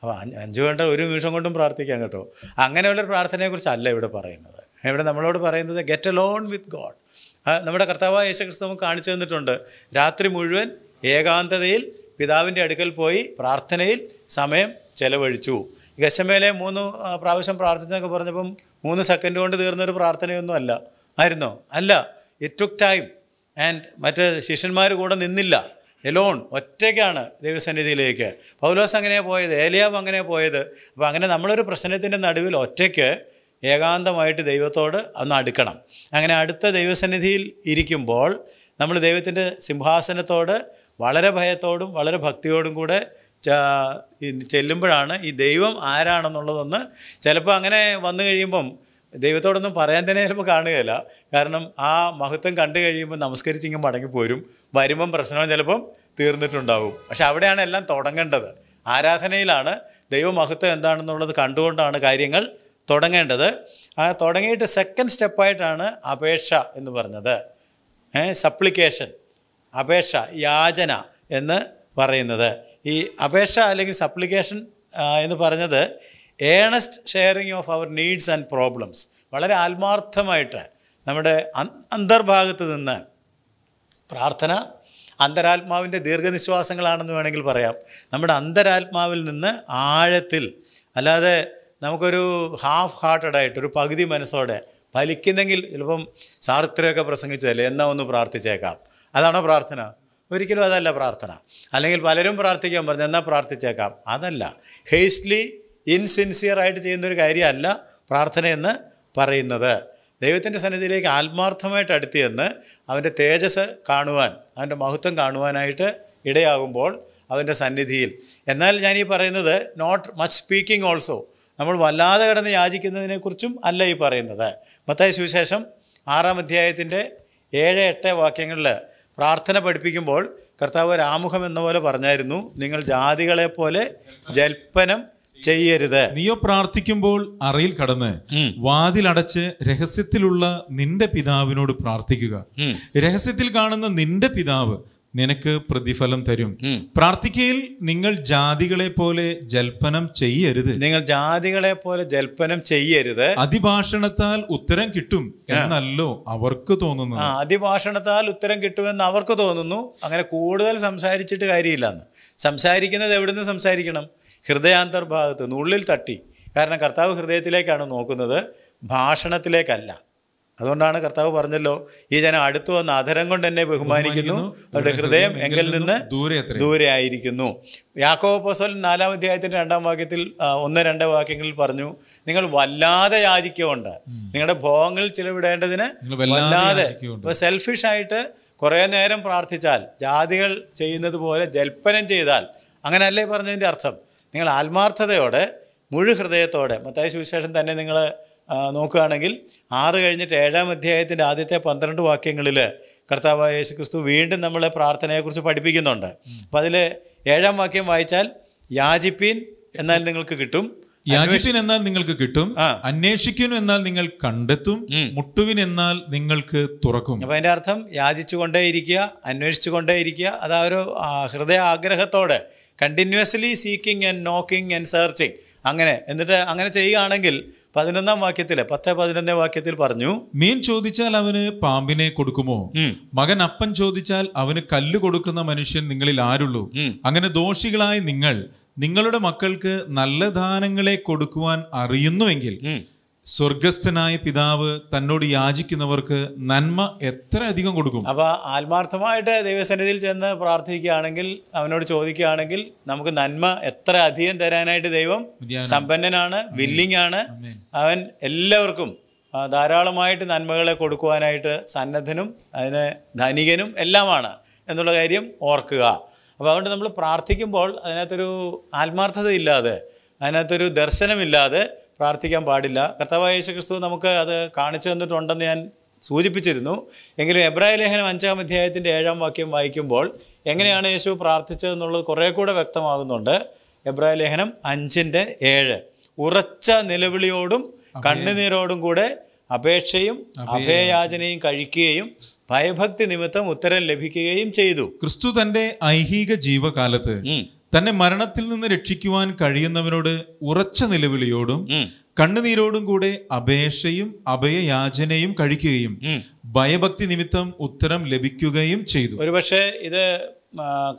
അപ്പോൾ അഞ്ച് അഞ്ച് കൊണ്ട് ഒരു നിമിഷം കൊണ്ടും പ്രാർത്ഥിക്കാൻ കേട്ടോ അങ്ങനെയുള്ളൊരു പ്രാർത്ഥനയെക്കുറിച്ചല്ല ഇവിടെ പറയുന്നത് ഇവിടെ നമ്മളോട് പറയുന്നത് get alone with God നമ്മുടെ കർത്താവ് യേശുക്രിസ്തു നമുക്ക് കാണിച്ചു തന്നിട്ടുണ്ട് രാത്രി മുഴുവൻ ഏകാന്തതയിൽ പിതാവിൻ്റെ അടുക്കൽ പോയി പ്രാർത്ഥനയിൽ സമയം ചെലവഴിച്ചു ഗശമേലെ മൂന്ന് പ്രാവശ്യം പ്രാർത്ഥിച്ചെന്നൊക്കെ പറഞ്ഞപ്പം മൂന്ന് സെക്കൻഡ് കൊണ്ട് തീർന്നൊരു പ്രാർത്ഥനയൊന്നും അല്ല ആയിരുന്നോ അല്ല ഇറ്റ് ടുക്ക് ടൈം ആൻഡ് മറ്റ് ശിഷ്യന്മാർ കൂടെ നിന്നില്ല എലോൺ ഒറ്റയ്ക്കാണ് ദൈവസന്നിധിയിലേക്ക് പൗലോസ് അങ്ങനെ പോയത് ഏലിയാവ് അങ്ങനെ പോയത് അപ്പോൾ അങ്ങനെ നമ്മളൊരു പ്രശ്നത്തിൻ്റെ നടുവിൽ ഒറ്റയ്ക്ക് ഏകാന്തമായിട്ട് ദൈവത്തോട് ഒന്ന് അടുക്കണം അങ്ങനെ അടുത്ത ദൈവസന്നിധിയിൽ ഇരിക്കുമ്പോൾ നമ്മൾ ദൈവത്തിൻ്റെ സിംഹാസനത്തോട് വളരെ ഭയത്തോടും വളരെ ഭക്തിയോടും കൂടെ ചെല്ലുമ്പോഴാണ് ഈ ദൈവം ആരാണെന്നുള്ളതൊന്ന് ചിലപ്പോൾ അങ്ങനെ വന്നു കഴിയുമ്പം ദൈവത്തോടൊന്നും പറയാൻ തന്നെ ചിലപ്പോൾ കാണുകയില്ല കാരണം ആ മഹത്വം കണ്ടു കഴിയുമ്പോൾ നമസ്കരിച്ചിങ്ങ് മടങ്ങിപ്പോരും വരുമ്പം പ്രശ്നം ചിലപ്പം തീർന്നിട്ടുണ്ടാവും പക്ഷെ അവിടെയാണ് എല്ലാം തുടങ്ങേണ്ടത് ആരാധനയിലാണ് ദൈവമഹത്വം എന്താണെന്നുള്ളത് കണ്ടുകൊണ്ടാണ് കാര്യങ്ങൾ തുടങ്ങേണ്ടത് ആ തുടങ്ങിയിട്ട് സെക്കൻഡ് സ്റ്റെപ്പായിട്ടാണ് അപേക്ഷ എന്ന് പറഞ്ഞത് സപ്ലിക്കേഷൻ അപേക്ഷ യാചന എന്ന് പറയുന്നത് ഈ അപേക്ഷ അല്ലെങ്കിൽ സപ്ലിക്കേഷൻ എന്ന് പറഞ്ഞത് earnest sharing of our needs and problems വളരെ ആത്മാർത്ഥമായിട്ട് നമ്മുടെ അന്തർഭാഗത്ത് നിന്ന് പ്രാർത്ഥന അന്തരാത്മാവിൻ്റെ ദീർഘനിശ്വാസങ്ങളാണെന്ന് വേണമെങ്കിൽ പറയാം നമ്മുടെ അന്തരാത്മാവിൽ നിന്ന് ആഴത്തിൽ അല്ലാതെ നമുക്കൊരു ഹാഫ് ഹാർട്ടഡായിട്ട് ഒരു പകുതി മനസ്സോടെ ഫലിക്കുന്നെങ്കിൽ ചിലപ്പം സാർത്രയൊക്കെ പ്രസംഗിച്ചതല്ലേ എന്നാ ഒന്ന് പ്രാർത്ഥിച്ചേക്കാം അതാണോ പ്രാർത്ഥന ഒരിക്കലും അതല്ല പ്രാർത്ഥന അല്ലെങ്കിൽ പലരും പ്രാർത്ഥിക്കാൻ പറഞ്ഞു എന്നാൽ പ്രാർത്ഥിച്ചേക്കാം അതല്ല ഹേസ്റ്റ്ലി ഇൻസിൻസിയർ ആയിട്ട് ചെയ്യുന്നൊരു കാര്യമല്ല പ്രാർത്ഥന എന്ന് പറയുന്നത് ദൈവത്തിൻ്റെ സന്നിധിയിലേക്ക് ആത്മാർത്ഥമായിട്ട് അടുത്ത് ചെന്ന് അവൻ്റെ തേജസ് കാണുവാൻ അവൻ്റെ മഹത്വം കാണുവാനായിട്ട് ഇടയാകുമ്പോൾ അവൻ്റെ സന്നിധിയിൽ എന്നാൽ ഞാൻ ഈ പറയുന്നത് നോട്ട് മച്ച് സ്പീക്കിംഗ് ഓൾസോ നമ്മൾ വല്ലാതെ കിടന്ന് യാചിക്കുന്നതിനെക്കുറിച്ചും അല്ല ഈ പറയുന്നത് മത്തായ സുവിശേഷം ആറാം അധ്യായത്തിൻ്റെ ഏഴ് എട്ട് വാക്യങ്ങളിൽ പ്രാർത്ഥന പഠിപ്പിക്കുമ്പോൾ കർത്താവ് രാമുഖം എന്ന പോലെ പറഞ്ഞായിരുന്നു നിങ്ങൾ ജാതികളെ പോലെ ജൽപ്പനം ചെയ്യരുത് നീയോ പ്രാർത്ഥിക്കുമ്പോൾ അറയിൽ കടന്ന് വാതിലടച്ച് രഹസ്യത്തിലുള്ള നിന്റെ പിതാവിനോട് പ്രാർത്ഥിക്കുക രഹസ്യത്തിൽ കാണുന്ന നിന്റെ പിതാവ് നിനക്ക് പ്രതിഫലം തരും പ്രാർത്ഥിക്കയിൽ നിങ്ങൾ ജാതികളെ പോലെ ജൽപ്പനം ചെയ്യരുത് നിങ്ങൾ ജാതികളെ പോലെ ജൽപ്പനം ചെയ്യരുത് അതിഭാഷണത്താൽ ഉത്തരം കിട്ടും എന്നല്ലോ അവർക്ക് തോന്നുന്നു അതിഭാഷണത്താൽ ഉത്തരം കിട്ടുമെന്ന് അവർക്ക് തോന്നുന്നു അങ്ങനെ കൂടുതൽ സംസാരിച്ചിട്ട് എന്ന് സംസാരിക്കുന്നത് എവിടുന്ന് സംസാരിക്കണം ഹൃദയാന്തർഭാഗത്ത് ഉള്ളിൽ തട്ടി കാരണം കർത്താവ് ഹൃദയത്തിലേക്കാണ് നോക്കുന്നത് ഭാഷണത്തിലേക്കല്ല അതുകൊണ്ടാണ് കർത്താവ് പറഞ്ഞല്ലോ ഈ ജനം അടുത്തു വന്ന അധരം കൊണ്ട് എന്നെ ബഹുമാനിക്കുന്നു അവരുടെ ഹൃദയം എങ്കിൽ നിന്ന് ദൂരെ ആയിരിക്കുന്നു പൊസോൽ നാലാം അധ്യായത്തിൻ്റെ രണ്ടാം വാക്യത്തിൽ ഒന്ന് രണ്ട് വാക്യങ്ങളിൽ പറഞ്ഞു നിങ്ങൾ വല്ലാതെ യാചിക്കുകൊണ്ട് നിങ്ങളുടെ ഭോഗങ്ങൾ ചിലവിടേണ്ടതിന് വല്ലാതെ ഇപ്പോൾ സെൽഫിഷായിട്ട് കുറേ നേരം പ്രാർത്ഥിച്ചാൽ ജാതികൾ ചെയ്യുന്നത് പോലെ ജൽപ്പനം ചെയ്താൽ അങ്ങനെയല്ലേ പറഞ്ഞതിൻ്റെ അർത്ഥം നിങ്ങൾ ആത്മാർത്ഥതയോടെ മുഴു ഹൃദയത്തോടെ മത്തായ സുവിശേഷം തന്നെ നിങ്ങൾ നോക്കുകയാണെങ്കിൽ ആറ് കഴിഞ്ഞിട്ട് ഏഴാം അധ്യായത്തിൻ്റെ ആദ്യത്തെ പന്ത്രണ്ട് വാക്യങ്ങളിൽ കർത്താവായ യേശു ക്രിസ്തു വീണ്ടും നമ്മളെ പ്രാർത്ഥനയെക്കുറിച്ച് പഠിപ്പിക്കുന്നുണ്ട് അപ്പം അതിൽ ഏഴാം വാക്യം വായിച്ചാൽ യാചിപ്പീൻ എന്നാൽ നിങ്ങൾക്ക് കിട്ടും യാചിപ്പിൻ എന്നാൽ നിങ്ങൾക്ക് കിട്ടും അന്വേഷിക്കുന്നു എന്നാൽ നിങ്ങൾ കണ്ടെത്തും മുട്ടുവിൻ എന്നാൽ നിങ്ങൾക്ക് തുറക്കും അപ്പൊ അതിന്റെ അർത്ഥം യാചിച്ചുകൊണ്ടേ ഇരിക്കുക അന്വേഷിച്ചുകൊണ്ടേ ഇരിക്കുക അതാ ഒരു ഹൃദയ ആഗ്രഹത്തോടെ continuously seeking and knocking and searching അങ്ങനെ എന്നിട്ട് അങ്ങനെ ചെയ്യുകയാണെങ്കിൽ പതിനൊന്നാം വാക്യത്തില് പത്ത് പതിനൊന്നേ വാക്യത്തിൽ പറഞ്ഞു മീൻ ചോദിച്ചാൽ അവന് പാമ്പിനെ കൊടുക്കുമോ മകൻ അപ്പൻ ചോദിച്ചാൽ അവന് കല്ല് കൊടുക്കുന്ന മനുഷ്യൻ നിങ്ങളിൽ ആരുള്ളൂ അങ്ങനെ ദോഷികളായ നിങ്ങൾ നിങ്ങളുടെ മക്കൾക്ക് നല്ല ദാനങ്ങളെ കൊടുക്കുവാൻ അറിയുന്നുവെങ്കിൽ സ്വർഗസ്ഥനായ പിതാവ് തന്നോട് യാചിക്കുന്നവർക്ക് നന്മ എത്ര അധികം കൊടുക്കും അപ്പൊ ആത്മാർത്ഥമായിട്ട് ദൈവസന്നിധിയിൽ ചെന്ന് പ്രാർത്ഥിക്കുകയാണെങ്കിൽ അവനോട് ചോദിക്കുകയാണെങ്കിൽ നമുക്ക് നന്മ എത്ര അധികം തരാനായിട്ട് ദൈവം സമ്പന്നനാണ് വില്ലിംഗ് ആണ് അവൻ എല്ലാവർക്കും ധാരാളമായിട്ട് നന്മകളെ കൊടുക്കുവാനായിട്ട് സന്നദ്ധനും അതിന് ധനികനും എല്ലാമാണ് എന്നുള്ള കാര്യം ഓർക്കുക അപ്പോൾ അതുകൊണ്ട് നമ്മൾ പ്രാർത്ഥിക്കുമ്പോൾ അതിനകത്തൊരു ആത്മാർത്ഥതയില്ലാതെ അതിനകത്തൊരു ദർശനമില്ലാതെ പ്രാർത്ഥിക്കാൻ പാടില്ല കർത്താവായ യേശു ക്രിസ്തു നമുക്ക് അത് കാണിച്ചു തന്നിട്ടുണ്ടെന്ന് ഞാൻ സൂചിപ്പിച്ചിരുന്നു എങ്കിലും എബ്രാഹിം ലേഖനം അഞ്ചാം അധ്യായത്തിൻ്റെ ഏഴാം വാക്യം വായിക്കുമ്പോൾ എങ്ങനെയാണ് യേശു പ്രാർത്ഥിച്ചതെന്നുള്ളത് കുറേ കൂടെ വ്യക്തമാകുന്നുണ്ട് എബ്രാഹിം ലേഖനം അഞ്ചിൻ്റെ ഏഴ് ഉറച്ച നിലവിളിയോടും കണ്ണുനീരോടും കൂടെ അപേക്ഷയും അഭയയാചനയും കഴിക്കുകയും ഭയഭക്തി നിമിത്തം ഉത്തരം ലഭിക്കുകയും ചെയ്തു ക്രിസ്തു തന്റെ ഐഹിക ജീവകാലത്ത് തന്നെ മരണത്തിൽ നിന്ന് രക്ഷിക്കുവാൻ കഴിയുന്നവനോട് ഉറച്ച നിലവിളിയോടും കണ്ണുനീരോടും കൂടെ അപേക്ഷയും അഭയയാചനയും കഴിക്കുകയും ഭയഭക്തി നിമിത്തം ഉത്തരം ലഭിക്കുകയും ചെയ്തു ഒരുപക്ഷെ ഇത്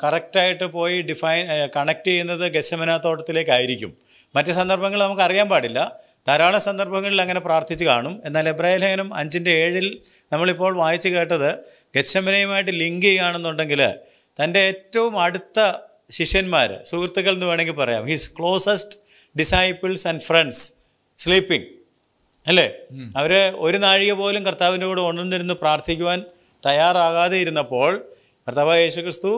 കറക്റ്റായിട്ട് പോയി ഡിഫൈൻ കണക്ട് ചെയ്യുന്നത് ഗസമനാത്തോട്ടത്തിലേക്കായിരിക്കും തോട്ടത്തിലേക്കായിരിക്കും മറ്റ് സന്ദർഭങ്ങൾ നമുക്ക് അറിയാൻ പാടില്ല ധാരാളം സന്ദർഭങ്ങളിൽ അങ്ങനെ പ്രാർത്ഥിച്ച് കാണും എന്നാൽ എബ്രാഹിം ലേഖനം അഞ്ചിൻ്റെ ഏഴിൽ നമ്മളിപ്പോൾ വായിച്ചു കേട്ടത് ഗച്ഛമനയുമായിട്ട് ലിങ്ക് ചെയ്യുകയാണെന്നുണ്ടെങ്കിൽ തൻ്റെ ഏറ്റവും അടുത്ത ശിഷ്യന്മാർ സുഹൃത്തുക്കൾ എന്ന് വേണമെങ്കിൽ പറയാം his closest disciples and friends sleeping അല്ലേ അവർ ഒരു നാഴിക പോലും കർത്താവിൻ്റെ കൂടെ ഉണർന്നിരുന്ന് പ്രാർത്ഥിക്കുവാൻ തയ്യാറാകാതെ ഇരുന്നപ്പോൾ കർത്താവ് യേശുക്രിസ്തു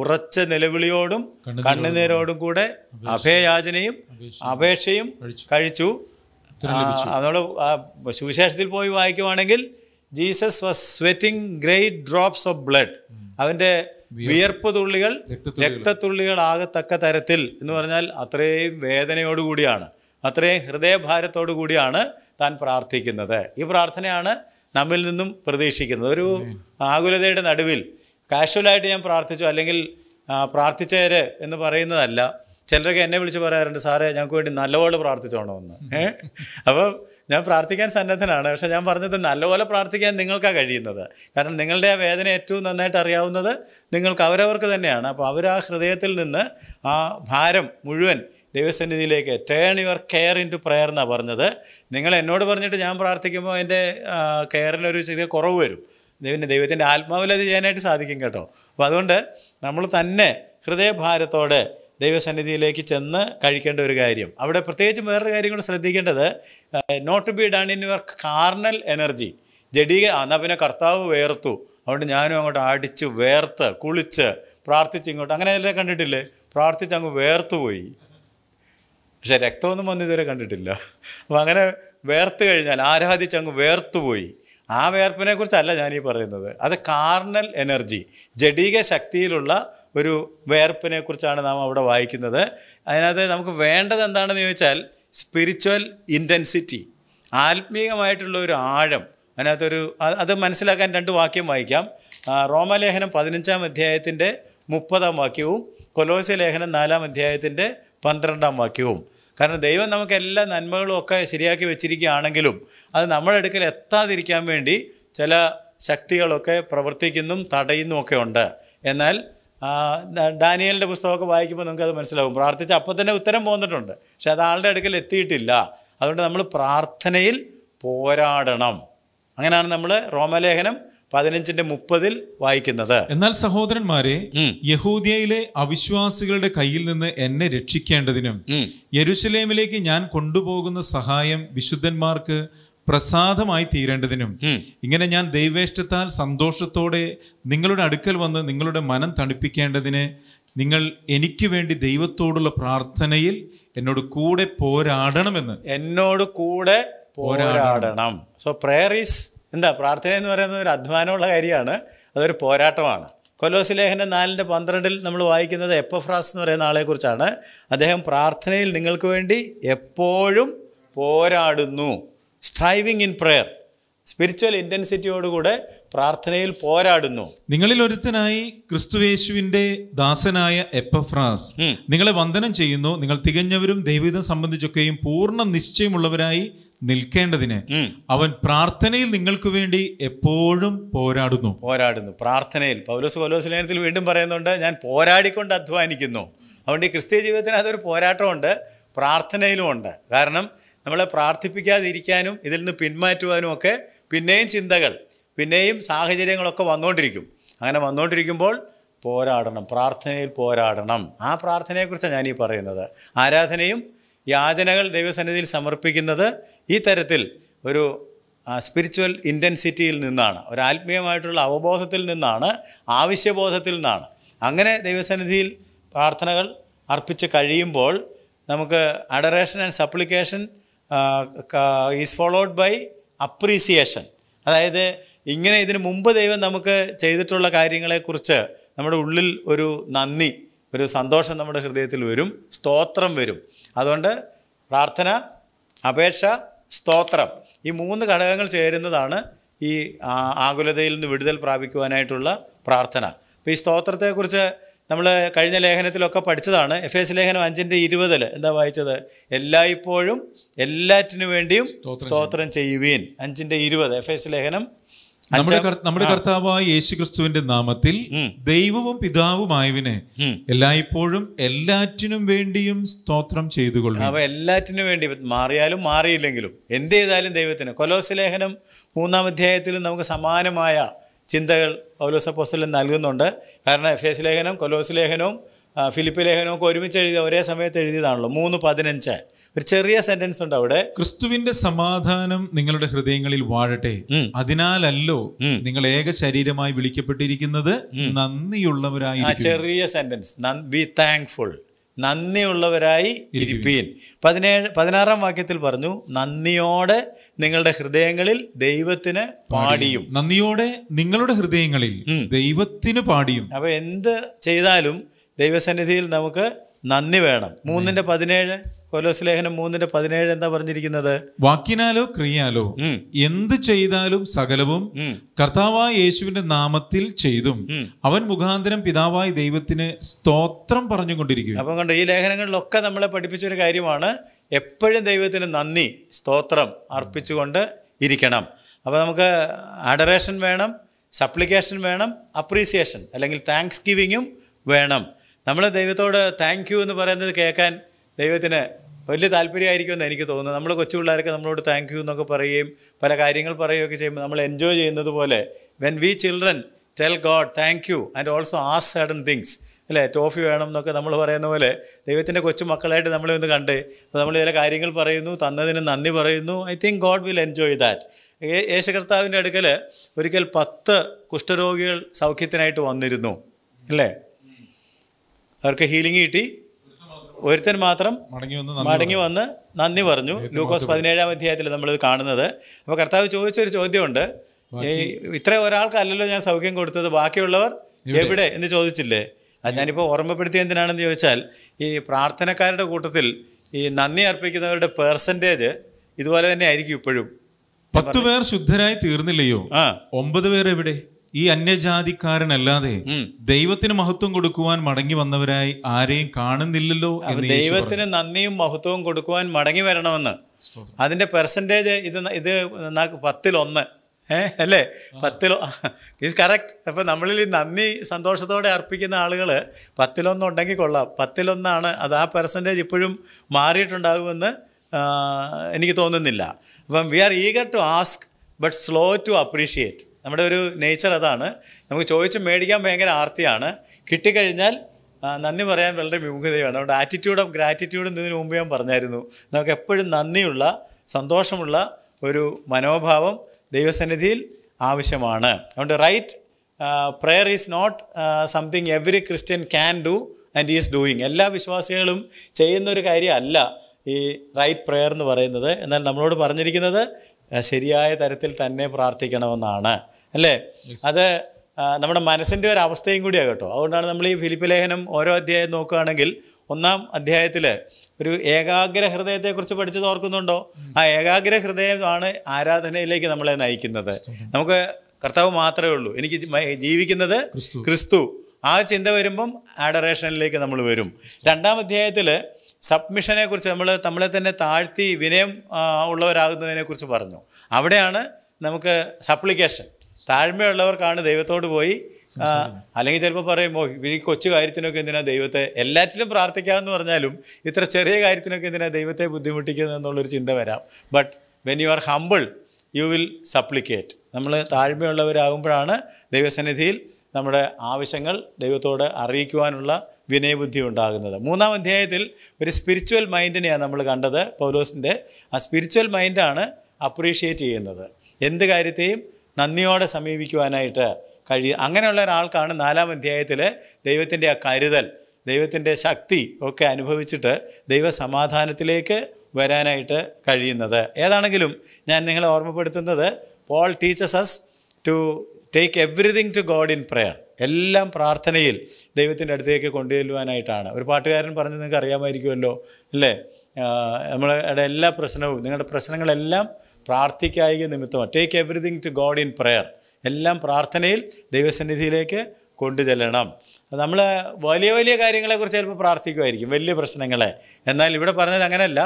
ഉറച്ച നിലവിളിയോടും കണ്ണുനീരോടും കൂടെ അഭയയാചനയും അപേക്ഷയും കഴിച്ചു നമ്മൾ സുവിശേഷത്തിൽ പോയി വായിക്കുവാണെങ്കിൽ Jesus was sweating great drops of blood അവൻ്റെ വിയർപ്പ് തുള്ളികൾ രക്തത്തുള്ളികൾ ആകത്തക്ക തരത്തിൽ എന്ന് പറഞ്ഞാൽ അത്രയും വേദനയോടുകൂടിയാണ് അത്രയും ഹൃദയഭാരത്തോടു കൂടിയാണ് താൻ പ്രാർത്ഥിക്കുന്നത് ഈ പ്രാർത്ഥനയാണ് നമ്മിൽ നിന്നും പ്രതീക്ഷിക്കുന്നത് ഒരു ആകുലതയുടെ നടുവിൽ കാഷ്വലായിട്ട് ഞാൻ പ്രാർത്ഥിച്ചു അല്ലെങ്കിൽ പ്രാർത്ഥിച്ചേര് എന്ന് പറയുന്നതല്ല ചിലരൊക്കെ എന്നെ വിളിച്ച് പറയാറുണ്ട് സാറേ ഞങ്ങൾക്ക് വേണ്ടി നല്ലപോലെ പ്രാർത്ഥിച്ചോണമെന്ന് ഏഹ് അപ്പോൾ ഞാൻ പ്രാർത്ഥിക്കാൻ സന്നദ്ധനാണ് പക്ഷെ ഞാൻ പറഞ്ഞത് നല്ലപോലെ പ്രാർത്ഥിക്കാൻ നിങ്ങൾക്കാണ് കഴിയുന്നത് കാരണം നിങ്ങളുടെ ആ വേദന ഏറ്റവും നന്നായിട്ട് അറിയാവുന്നത് നിങ്ങൾക്ക് അവരവർക്ക് തന്നെയാണ് അപ്പോൾ അവർ ആ ഹൃദയത്തിൽ നിന്ന് ആ ഭാരം മുഴുവൻ ദൈവസന്നിധിയിലേക്ക് turn your care into prayer എന്നാണ് പറഞ്ഞത് നിങ്ങൾ എന്നോട് പറഞ്ഞിട്ട് ഞാൻ പ്രാർത്ഥിക്കുമ്പോൾ എൻ്റെ കെയറിനൊരു ചെറിയ കുറവ് വരും ദൈവത്തിൻ്റെ ദൈവത്തിൻ്റെ ആത്മാവിൽ അത് ചെയ്യാനായിട്ട് സാധിക്കും കേട്ടോ അപ്പോൾ അതുകൊണ്ട് നമ്മൾ തന്നെ ഹൃദയഭാരത്തോടെ ദൈവസന്നിധിയിലേക്ക് ചെന്ന് കഴിക്കേണ്ട ഒരു കാര്യം അവിടെ പ്രത്യേകിച്ച് വേറൊരു കാര്യം കൂടെ ശ്രദ്ധിക്കേണ്ടത് not to be done in your carnal energy ജഡീക എന്നാൽ പിന്നെ കർത്താവ് വേർത്തു അതുകൊണ്ട് ഞാനും അങ്ങോട്ട് അടിച്ച് വേർത്ത് കുളിച്ച് പ്രാർത്ഥിച്ച് ഇങ്ങോട്ട് അങ്ങനെ എല്ലാം കണ്ടിട്ടില്ലേ പ്രാർത്ഥിച്ച് അങ്ങ് വേർത്തു പോയി പക്ഷെ രക്തമൊന്നും വന്ന് ഇതുവരെ കണ്ടിട്ടില്ല അപ്പം അങ്ങനെ വേർത്ത് കഴിഞ്ഞാൽ ആരാധിച്ച് അങ്ങ് വേർത്തുപോയി ആ വേർപ്പിനെ കുറിച്ചല്ല ഞാനീ പറയുന്നത് അത് കാർണൽ എനർജി ജഡീക ശക്തിയിലുള്ള ഒരു വേർപ്പിനെ കുറിച്ചാണ് നാം അവിടെ വായിക്കുന്നത് അതിനകത്ത് നമുക്ക് വേണ്ടത് എന്താണെന്ന് ചോദിച്ചാൽ സ്പിരിച്വൽ ഇൻറ്റൻസിറ്റി ആത്മീയമായിട്ടുള്ള ഒരു ആഴം അതിനകത്തൊരു അത് മനസ്സിലാക്കാൻ രണ്ട് വാക്യം വായിക്കാം റോമലേഖനം പതിനഞ്ചാം അധ്യായത്തിൻ്റെ മുപ്പതാം വാക്യവും കൊലോസ്യ ലേഖനം നാലാം അധ്യായത്തിൻ്റെ പന്ത്രണ്ടാം വാക്യവും കാരണം ദൈവം നമുക്ക് എല്ലാ നന്മകളും ഒക്കെ ശരിയാക്കി വെച്ചിരിക്കുകയാണെങ്കിലും അത് നമ്മുടെ അടുക്കൽ എത്താതിരിക്കാൻ വേണ്ടി ചില ശക്തികളൊക്കെ പ്രവർത്തിക്കുന്നും തടയുന്നുമൊക്കെ ഒക്കെ ഉണ്ട് എന്നാൽ ഡാനിയലിൻ്റെ പുസ്തകമൊക്കെ വായിക്കുമ്പോൾ അത് മനസ്സിലാവും പ്രാർത്ഥിച്ച് അപ്പം തന്നെ ഉത്തരം പോന്നിട്ടുണ്ട് പക്ഷെ അത് ആളുടെ അടുക്കൽ എത്തിയിട്ടില്ല അതുകൊണ്ട് നമ്മൾ പ്രാർത്ഥനയിൽ പോരാടണം അങ്ങനെയാണ് നമ്മൾ റോമലേഖനം പതിനഞ്ചിന്റെ മുപ്പതിൽ വായിക്കുന്നത് എന്നാൽ സഹോദരന്മാരെ യഹൂദിയയിലെ അവിശ്വാസികളുടെ കയ്യിൽ നിന്ന് എന്നെ രക്ഷിക്കേണ്ടതിനും യെരുശലേമിലേക്ക് ഞാൻ കൊണ്ടുപോകുന്ന സഹായം വിശുദ്ധന്മാർക്ക് പ്രസാദമായി തീരേണ്ടതിനും ഇങ്ങനെ ഞാൻ ദൈവേഷ്ടത്താൽ സന്തോഷത്തോടെ നിങ്ങളുടെ അടുക്കൽ വന്ന് നിങ്ങളുടെ മനം തണുപ്പിക്കേണ്ടതിന് നിങ്ങൾ എനിക്ക് വേണ്ടി ദൈവത്തോടുള്ള പ്രാർത്ഥനയിൽ എന്നോട് കൂടെ പോരാടണമെന്ന് എന്നോട് കൂടെ പോരാടണം സോ പ്രെയർ ഈസ് എന്താ പ്രാർത്ഥന എന്ന് പറയുന്നത് ഒരു അധ്വാനമുള്ള കാര്യമാണ് അതൊരു പോരാട്ടമാണ് കൊലോസ് ലേഖനം നാലിൻ്റെ പന്ത്രണ്ടിൽ നമ്മൾ വായിക്കുന്നത് എപ്പഫ്രാസ് എന്ന് പറയുന്ന ആളെക്കുറിച്ചാണ് അദ്ദേഹം പ്രാർത്ഥനയിൽ നിങ്ങൾക്ക് വേണ്ടി എപ്പോഴും പോരാടുന്നു സ്ട്രൈവിംഗ് ഇൻ പ്രെയർ സ്പിരിച്വൽ ഇൻറ്റൻസിറ്റിയോടുകൂടെ പ്രാർത്ഥനയിൽ പോരാടുന്നു നിങ്ങളിൽ ഒരുത്തനായി ക്രിസ്തുവേശുവിന്റെ ദാസനായ എപ്പഫ്രാസ് നിങ്ങളെ വന്ദനം ചെയ്യുന്നു നിങ്ങൾ തികഞ്ഞവരും ദൈവീതം സംബന്ധിച്ചൊക്കെയും പൂർണ്ണ നിശ്ചയമുള്ളവരായി നിൽക്കേണ്ടതിന് അവൻ പ്രാർത്ഥനയിൽ നിങ്ങൾക്ക് വേണ്ടി എപ്പോഴും പോരാടുന്നു പോരാടുന്നു പ്രാർത്ഥനയിൽ പൗലോസ് ലേനത്തിൽ വീണ്ടും പറയുന്നുണ്ട് ഞാൻ പോരാടിക്കൊണ്ട് അധ്വാനിക്കുന്നു അതുകൊണ്ട് ഈ ക്രിസ്തീയ ജീവിതത്തിനകത്തൊരു അതൊരു പോരാട്ടമുണ്ട് പ്രാർത്ഥനയിലുമുണ്ട് കാരണം നമ്മളെ പ്രാർത്ഥിപ്പിക്കാതിരിക്കാനും ഇതിൽ നിന്ന് പിന്മാറ്റുവാനും ഒക്കെ പിന്നെയും ചിന്തകൾ പിന്നെയും സാഹചര്യങ്ങളൊക്കെ വന്നുകൊണ്ടിരിക്കും അങ്ങനെ വന്നുകൊണ്ടിരിക്കുമ്പോൾ പോരാടണം പ്രാർത്ഥനയിൽ പോരാടണം ആ പ്രാർത്ഥനയെക്കുറിച്ചാണ് ഞാനീ പറയുന്നത് ആരാധനയും യാചനകൾ ദൈവസന്നിധിയിൽ സമർപ്പിക്കുന്നത് ഈ തരത്തിൽ ഒരു സ്പിരിച്വൽ ഇൻറ്റൻസിറ്റിയിൽ നിന്നാണ് ഒരു ആത്മീയമായിട്ടുള്ള അവബോധത്തിൽ നിന്നാണ് ആവശ്യബോധത്തിൽ നിന്നാണ് അങ്ങനെ ദൈവസന്നിധിയിൽ പ്രാർത്ഥനകൾ അർപ്പിച്ച് കഴിയുമ്പോൾ നമുക്ക് adoration and supplication is followed by appreciation അതായത് ഇങ്ങനെ ഇതിന് മുമ്പ് ദൈവം നമുക്ക് ചെയ്തിട്ടുള്ള കാര്യങ്ങളെക്കുറിച്ച് നമ്മുടെ ഉള്ളിൽ ഒരു നന്ദി ഒരു സന്തോഷം നമ്മുടെ ഹൃദയത്തിൽ വരും സ്തോത്രം വരും അതുകൊണ്ട് പ്രാർത്ഥന അപേക്ഷ സ്തോത്രം ഈ മൂന്ന് ഘടകങ്ങൾ ചേരുന്നതാണ് ഈ ആകുലതയിൽ നിന്ന് വിടുതൽ പ്രാപിക്കുവാനായിട്ടുള്ള പ്രാർത്ഥന അപ്പോൾ ഈ സ്തോത്രത്തെക്കുറിച്ച് നമ്മൾ കഴിഞ്ഞ ലേഖനത്തിലൊക്കെ പഠിച്ചതാണ് എഫ് എസ് ലേഖനം അഞ്ചിൻ്റെ ഇരുപതിൽ എന്താ വായിച്ചത് എല്ലായ്പ്പോഴും എല്ലാറ്റിനു വേണ്ടിയും സ്തോത്രം ചെയ്യുവീൻ അഞ്ചിൻ്റെ ഇരുപത് എഫ് എസ് ലേഖനം നമ്മുടെ നമ്മുടെ കർത്താവായ യേശു ക്രിസ്തുവിന്റെ നാമത്തിൽ ദൈവവും പിതാവുമായവിനെ എല്ലായ്പ്പോഴും എല്ലാറ്റിനും വേണ്ടിയും സ്തോത്രം ചെയ്തുകൊള്ളും അവ എല്ലാറ്റിനും വേണ്ടി മാറിയാലും മാറിയില്ലെങ്കിലും എന്ത് ചെയ്താലും ദൈവത്തിന് കൊലോസ് ലേഖനം മൂന്നാം അധ്യായത്തിൽ നമുക്ക് സമാനമായ ചിന്തകൾ പൗലോസപ്പോസ്റ്റലിൽ നൽകുന്നുണ്ട് കാരണം എഫ് എസ് ലേഖനം കൊലോസ് ലേഖനവും ഫിലിപ്പ് ലേഖനവും ഒക്കെ ഒരുമിച്ച് എഴുതിയ ഒരേ സമയത്ത് എഴുതിയതാണല്ലോ മൂന്ന് പതിനഞ്ച് ഒരു ചെറിയ സെന്റൻസ് ഉണ്ട് അവിടെ ക്രിസ്തുവിന്റെ സമാധാനം നിങ്ങളുടെ ഹൃദയങ്ങളിൽ വാഴട്ടെ അതിനാലല്ലോ നിങ്ങൾ ഏക ശരീരമായി വിളിക്കപ്പെട്ടിരിക്കുന്നത് നന്ദിയുള്ളവരായി ചെറിയ സെന്റൻസ് വി താങ്ക്ഫുൾ നന്ദിയുള്ളവരായി ഇരിപ്പീൻ പതിനേഴ് പതിനാറാം വാക്യത്തിൽ പറഞ്ഞു നന്ദിയോടെ നിങ്ങളുടെ ഹൃദയങ്ങളിൽ ദൈവത്തിന് പാടിയും നന്ദിയോടെ നിങ്ങളുടെ ഹൃദയങ്ങളിൽ ദൈവത്തിന് പാടിയും അപ്പൊ എന്ത് ചെയ്താലും ദൈവസന്നിധിയിൽ നമുക്ക് നന്ദി വേണം മൂന്നിന്റെ പതിനേഴ് കൊലോസ് ലേഖനം മൂന്നിന്റെ പതിനേഴ് എന്താ പറഞ്ഞിരിക്കുന്നത് വാക്കിനാലോ ക്രിയാലോ എന്ത് ചെയ്താലും സകലവും കർത്താവായ യേശുവിന്റെ നാമത്തിൽ ചെയ്തും അവൻ മുഖാന്തരം പിതാവായ ദൈവത്തിന് സ്തോത്രം പറഞ്ഞുകൊണ്ടിരിക്കും അപ്പം കണ്ടോ ഈ ലേഖനങ്ങളിലൊക്കെ നമ്മളെ പഠിപ്പിച്ചൊരു കാര്യമാണ് എപ്പോഴും ദൈവത്തിന് നന്ദി സ്തോത്രം അർപ്പിച്ചുകൊണ്ട് ഇരിക്കണം അപ്പോൾ നമുക്ക് അഡറേഷൻ വേണം സപ്ലിക്കേഷൻ വേണം അപ്രീസിയേഷൻ അല്ലെങ്കിൽ താങ്ക്സ് ഗിവിങ്ങും വേണം നമ്മൾ ദൈവത്തോട് താങ്ക് യു എന്ന് പറയുന്നത് കേൾക്കാൻ ദൈവത്തിന് വലിയ താല്പര്യമായിരിക്കുമെന്ന് എനിക്ക് തോന്നുന്നത് നമ്മൾ കൊച്ചു പിള്ളേരൊക്കെ നമ്മളോട് താങ്ക് യു എന്നൊക്കെ പറയുകയും പല കാര്യങ്ങൾ പറയുകയൊക്കെ ചെയ്യുമ്പോൾ നമ്മൾ എൻജോയ് ചെയ്യുന്നത് പോലെ when we children tell God thank you and also ആ സഡൻ തിങ്സ് അല്ലേ ടോഫി വേണം എന്നൊക്കെ നമ്മൾ പറയുന്ന പോലെ ദൈവത്തിൻ്റെ കൊച്ചു മക്കളായിട്ട് നമ്മളെ ഒന്ന് കണ്ട് അപ്പോൾ നമ്മൾ ചില കാര്യങ്ങൾ പറയുന്നു തന്നതിന് നന്ദി പറയുന്നു I think God will enjoy that യേശകർത്താവിൻ്റെ അടുക്കൽ ഒരിക്കൽ പത്ത് കുഷ്ഠരോഗികൾ സൗഖ്യത്തിനായിട്ട് വന്നിരുന്നു അല്ലേ അവർക്ക് ഹീലിംഗ് കിട്ടി ഒരുത്തൻ മാത്രം മടങ്ങി വന്ന് മടങ്ങി വന്ന് നന്ദി പറഞ്ഞു ലൂക്കോസ് പതിനേഴാം അധ്യായത്തിൽ നമ്മളിത് കാണുന്നത് അപ്പോൾ കർത്താവ് ചോദിച്ചൊരു ചോദ്യമുണ്ട് ഈ ഇത്ര ഒരാൾക്കല്ലല്ലോ ഞാൻ സൗഖ്യം കൊടുത്തത് ബാക്കിയുള്ളവർ എവിടെ എന്ന് ചോദിച്ചില്ലേ അത് ഞാനിപ്പോൾ ഓർമ്മപ്പെടുത്തി എന്തിനാണെന്ന് ചോദിച്ചാൽ ഈ പ്രാർത്ഥനക്കാരുടെ കൂട്ടത്തിൽ ഈ നന്ദി അർപ്പിക്കുന്നവരുടെ പേഴ്സൻറ്റേജ് ഇതുപോലെ തന്നെ ആയിരിക്കും ഇപ്പോഴും പത്ത് പേർ ശുദ്ധരായി തീർന്നില്ലയോ ഒമ്പത് പേർ എവിടെ ഈ അന്യജാതിക്കാരനല്ലാതെ ദൈവത്തിന് മഹത്വം കൊടുക്കുവാൻ മടങ്ങി വന്നവരായി ആരെയും കാണുന്നില്ലല്ലോ എന്ന് ദൈവത്തിന് നന്ദിയും മഹത്വവും കൊടുക്കുവാൻ മടങ്ങി വരണമെന്ന് അതിന്റെ പെർസെന്റേജ് ഇത് ഇത് ഒന്ന് ഏഹ് അല്ലേ പത്തിലോ ഇത് കറക്റ്റ് അപ്പം നമ്മളിൽ ഈ നന്ദി സന്തോഷത്തോടെ അർപ്പിക്കുന്ന ആളുകൾ പത്തിലൊന്നുണ്ടെങ്കിൽ കൊള്ളാം പത്തിലൊന്നാണ് അത് ആ പെർസെൻറ്റേജ് ഇപ്പോഴും മാറിയിട്ടുണ്ടാകുമെന്ന് എനിക്ക് തോന്നുന്നില്ല അപ്പം we are eager to ask but slow to appreciate നമ്മുടെ ഒരു നേച്ചർ അതാണ് നമുക്ക് ചോദിച്ച് മേടിക്കാൻ ഭയങ്കര ആർത്തിയാണ് കിട്ടിക്കഴിഞ്ഞാൽ നന്ദി പറയാൻ വളരെ വിമുഖതയാണ് അതുകൊണ്ട് ആറ്റിറ്റ്യൂഡ് ഓഫ് ഗ്രാറ്റിറ്റ്യൂഡ് എന്നതിന് മുമ്പ് ഞാൻ പറഞ്ഞായിരുന്നു നമുക്ക് എപ്പോഴും നന്ദിയുള്ള സന്തോഷമുള്ള ഒരു മനോഭാവം ദൈവസന്നിധിയിൽ ആവശ്യമാണ് അതുകൊണ്ട് right prayer is not something every Christian can do and is doing എല്ലാ വിശ്വാസികളും ചെയ്യുന്ന ഒരു കാര്യമല്ല ഈ റൈറ്റ് പ്രെയർ എന്ന് പറയുന്നത് എന്നാൽ നമ്മളോട് പറഞ്ഞിരിക്കുന്നത് ശരിയായ തരത്തിൽ തന്നെ പ്രാർത്ഥിക്കണമെന്നാണ് അല്ലേ അത് നമ്മുടെ മനസ്സിൻ്റെ ഒരു അവസ്ഥയും കൂടിയാണ് കേട്ടോ അതുകൊണ്ടാണ് നമ്മൾ ഈ ഫിലിപ്പ് ലേഖനം ഓരോ അധ്യായം നോക്കുകയാണെങ്കിൽ ഒന്നാം അധ്യായത്തിൽ ഒരു ഏകാഗ്ര ഹൃദയത്തെക്കുറിച്ച് പഠിച്ചത് ഓർക്കുന്നുണ്ടോ ആ ഏകാഗ്ര ഹൃദയമാണ് ആരാധനയിലേക്ക് നമ്മളെ നയിക്കുന്നത് നമുക്ക് കർത്താവ് മാത്രമേ ഉള്ളൂ എനിക്ക് ജീവിക്കുന്നത് ക്രിസ്തു ആ ചിന്ത വരുമ്പം ആഡറേഷനിലേക്ക് നമ്മൾ വരും രണ്ടാം അധ്യായത്തിൽ സബ്മിഷനെ കുറിച്ച് നമ്മൾ നമ്മളെ തന്നെ താഴ്ത്തി വിനയം ഉള്ളവരാകുന്നതിനെ കുറിച്ച് പറഞ്ഞു അവിടെയാണ് നമുക്ക് സപ്ലിക്കേഷൻ താഴ്മയുള്ളവർക്കാണ് ദൈവത്തോട് പോയി അല്ലെങ്കിൽ ചിലപ്പോൾ പറയുമ്പോൾ ഈ കൊച്ചു കാര്യത്തിനൊക്കെ എന്തിനാ ദൈവത്തെ എല്ലാറ്റിലും പ്രാർത്ഥിക്കാമെന്ന് പറഞ്ഞാലും ഇത്ര ചെറിയ കാര്യത്തിനൊക്കെ എന്തിനാ ദൈവത്തെ ബുദ്ധിമുട്ടിക്കുന്നത് എന്നുള്ളൊരു ചിന്ത വരാം but when you are humble you will supplicate നമ്മൾ താഴ്മയുള്ളവരാകുമ്പോഴാണ് ദൈവസന്നിധിയിൽ നമ്മുടെ ആവശ്യങ്ങൾ ദൈവത്തോട് അറിയിക്കുവാനുള്ള വിനയബുദ്ധി ഉണ്ടാകുന്നത് മൂന്നാം അധ്യായത്തിൽ ഒരു സ്പിരിച്വൽ മൈൻഡിനെയാണ് നമ്മൾ കണ്ടത് പൗലോസിൻ്റെ ആ സ്പിരിച്വൽ മൈൻഡാണ് അപ്രീഷിയേറ്റ് ചെയ്യുന്നത് എന്ത് കാര്യത്തെയും നന്ദിയോടെ സമീപിക്കുവാനായിട്ട് കഴിയ അങ്ങനെയുള്ള ഒരാൾക്കാണ് നാലാം അധ്യായത്തിൽ ദൈവത്തിൻ്റെ ആ കരുതൽ ദൈവത്തിൻ്റെ ശക്തി ഒക്കെ അനുഭവിച്ചിട്ട് ദൈവസമാധാനത്തിലേക്ക് വരാനായിട്ട് കഴിയുന്നത് ഏതാണെങ്കിലും ഞാൻ നിങ്ങളെ ഓർമ്മപ്പെടുത്തുന്നത് Paul teaches us to take everything to God in prayer എല്ലാം പ്രാർത്ഥനയിൽ ദൈവത്തിൻ്റെ അടുത്തേക്ക് കൊണ്ടുചെല്ലുവാനായിട്ടാണ് ഒരു പാട്ടുകാരൻ പറഞ്ഞ് നിങ്ങൾക്ക് അറിയാമായിരിക്കുമല്ലോ അല്ലേ നമ്മുടെ എല്ലാ പ്രശ്നവും നിങ്ങളുടെ പ്രശ്നങ്ങളെല്ലാം പ്രാർത്ഥിക്കായിക നിമിത്തമാണ് take everything to God in prayer എല്ലാം പ്രാർത്ഥനയിൽ ദൈവസന്നിധിയിലേക്ക് കൊണ്ടുചെല്ലണം നമ്മൾ വലിയ വലിയ കാര്യങ്ങളെക്കുറിച്ച് ചിലപ്പോൾ പ്രാർത്ഥിക്കുമായിരിക്കും വലിയ പ്രശ്നങ്ങളെ എന്നാൽ ഇവിടെ പറഞ്ഞത് അങ്ങനെയല്ല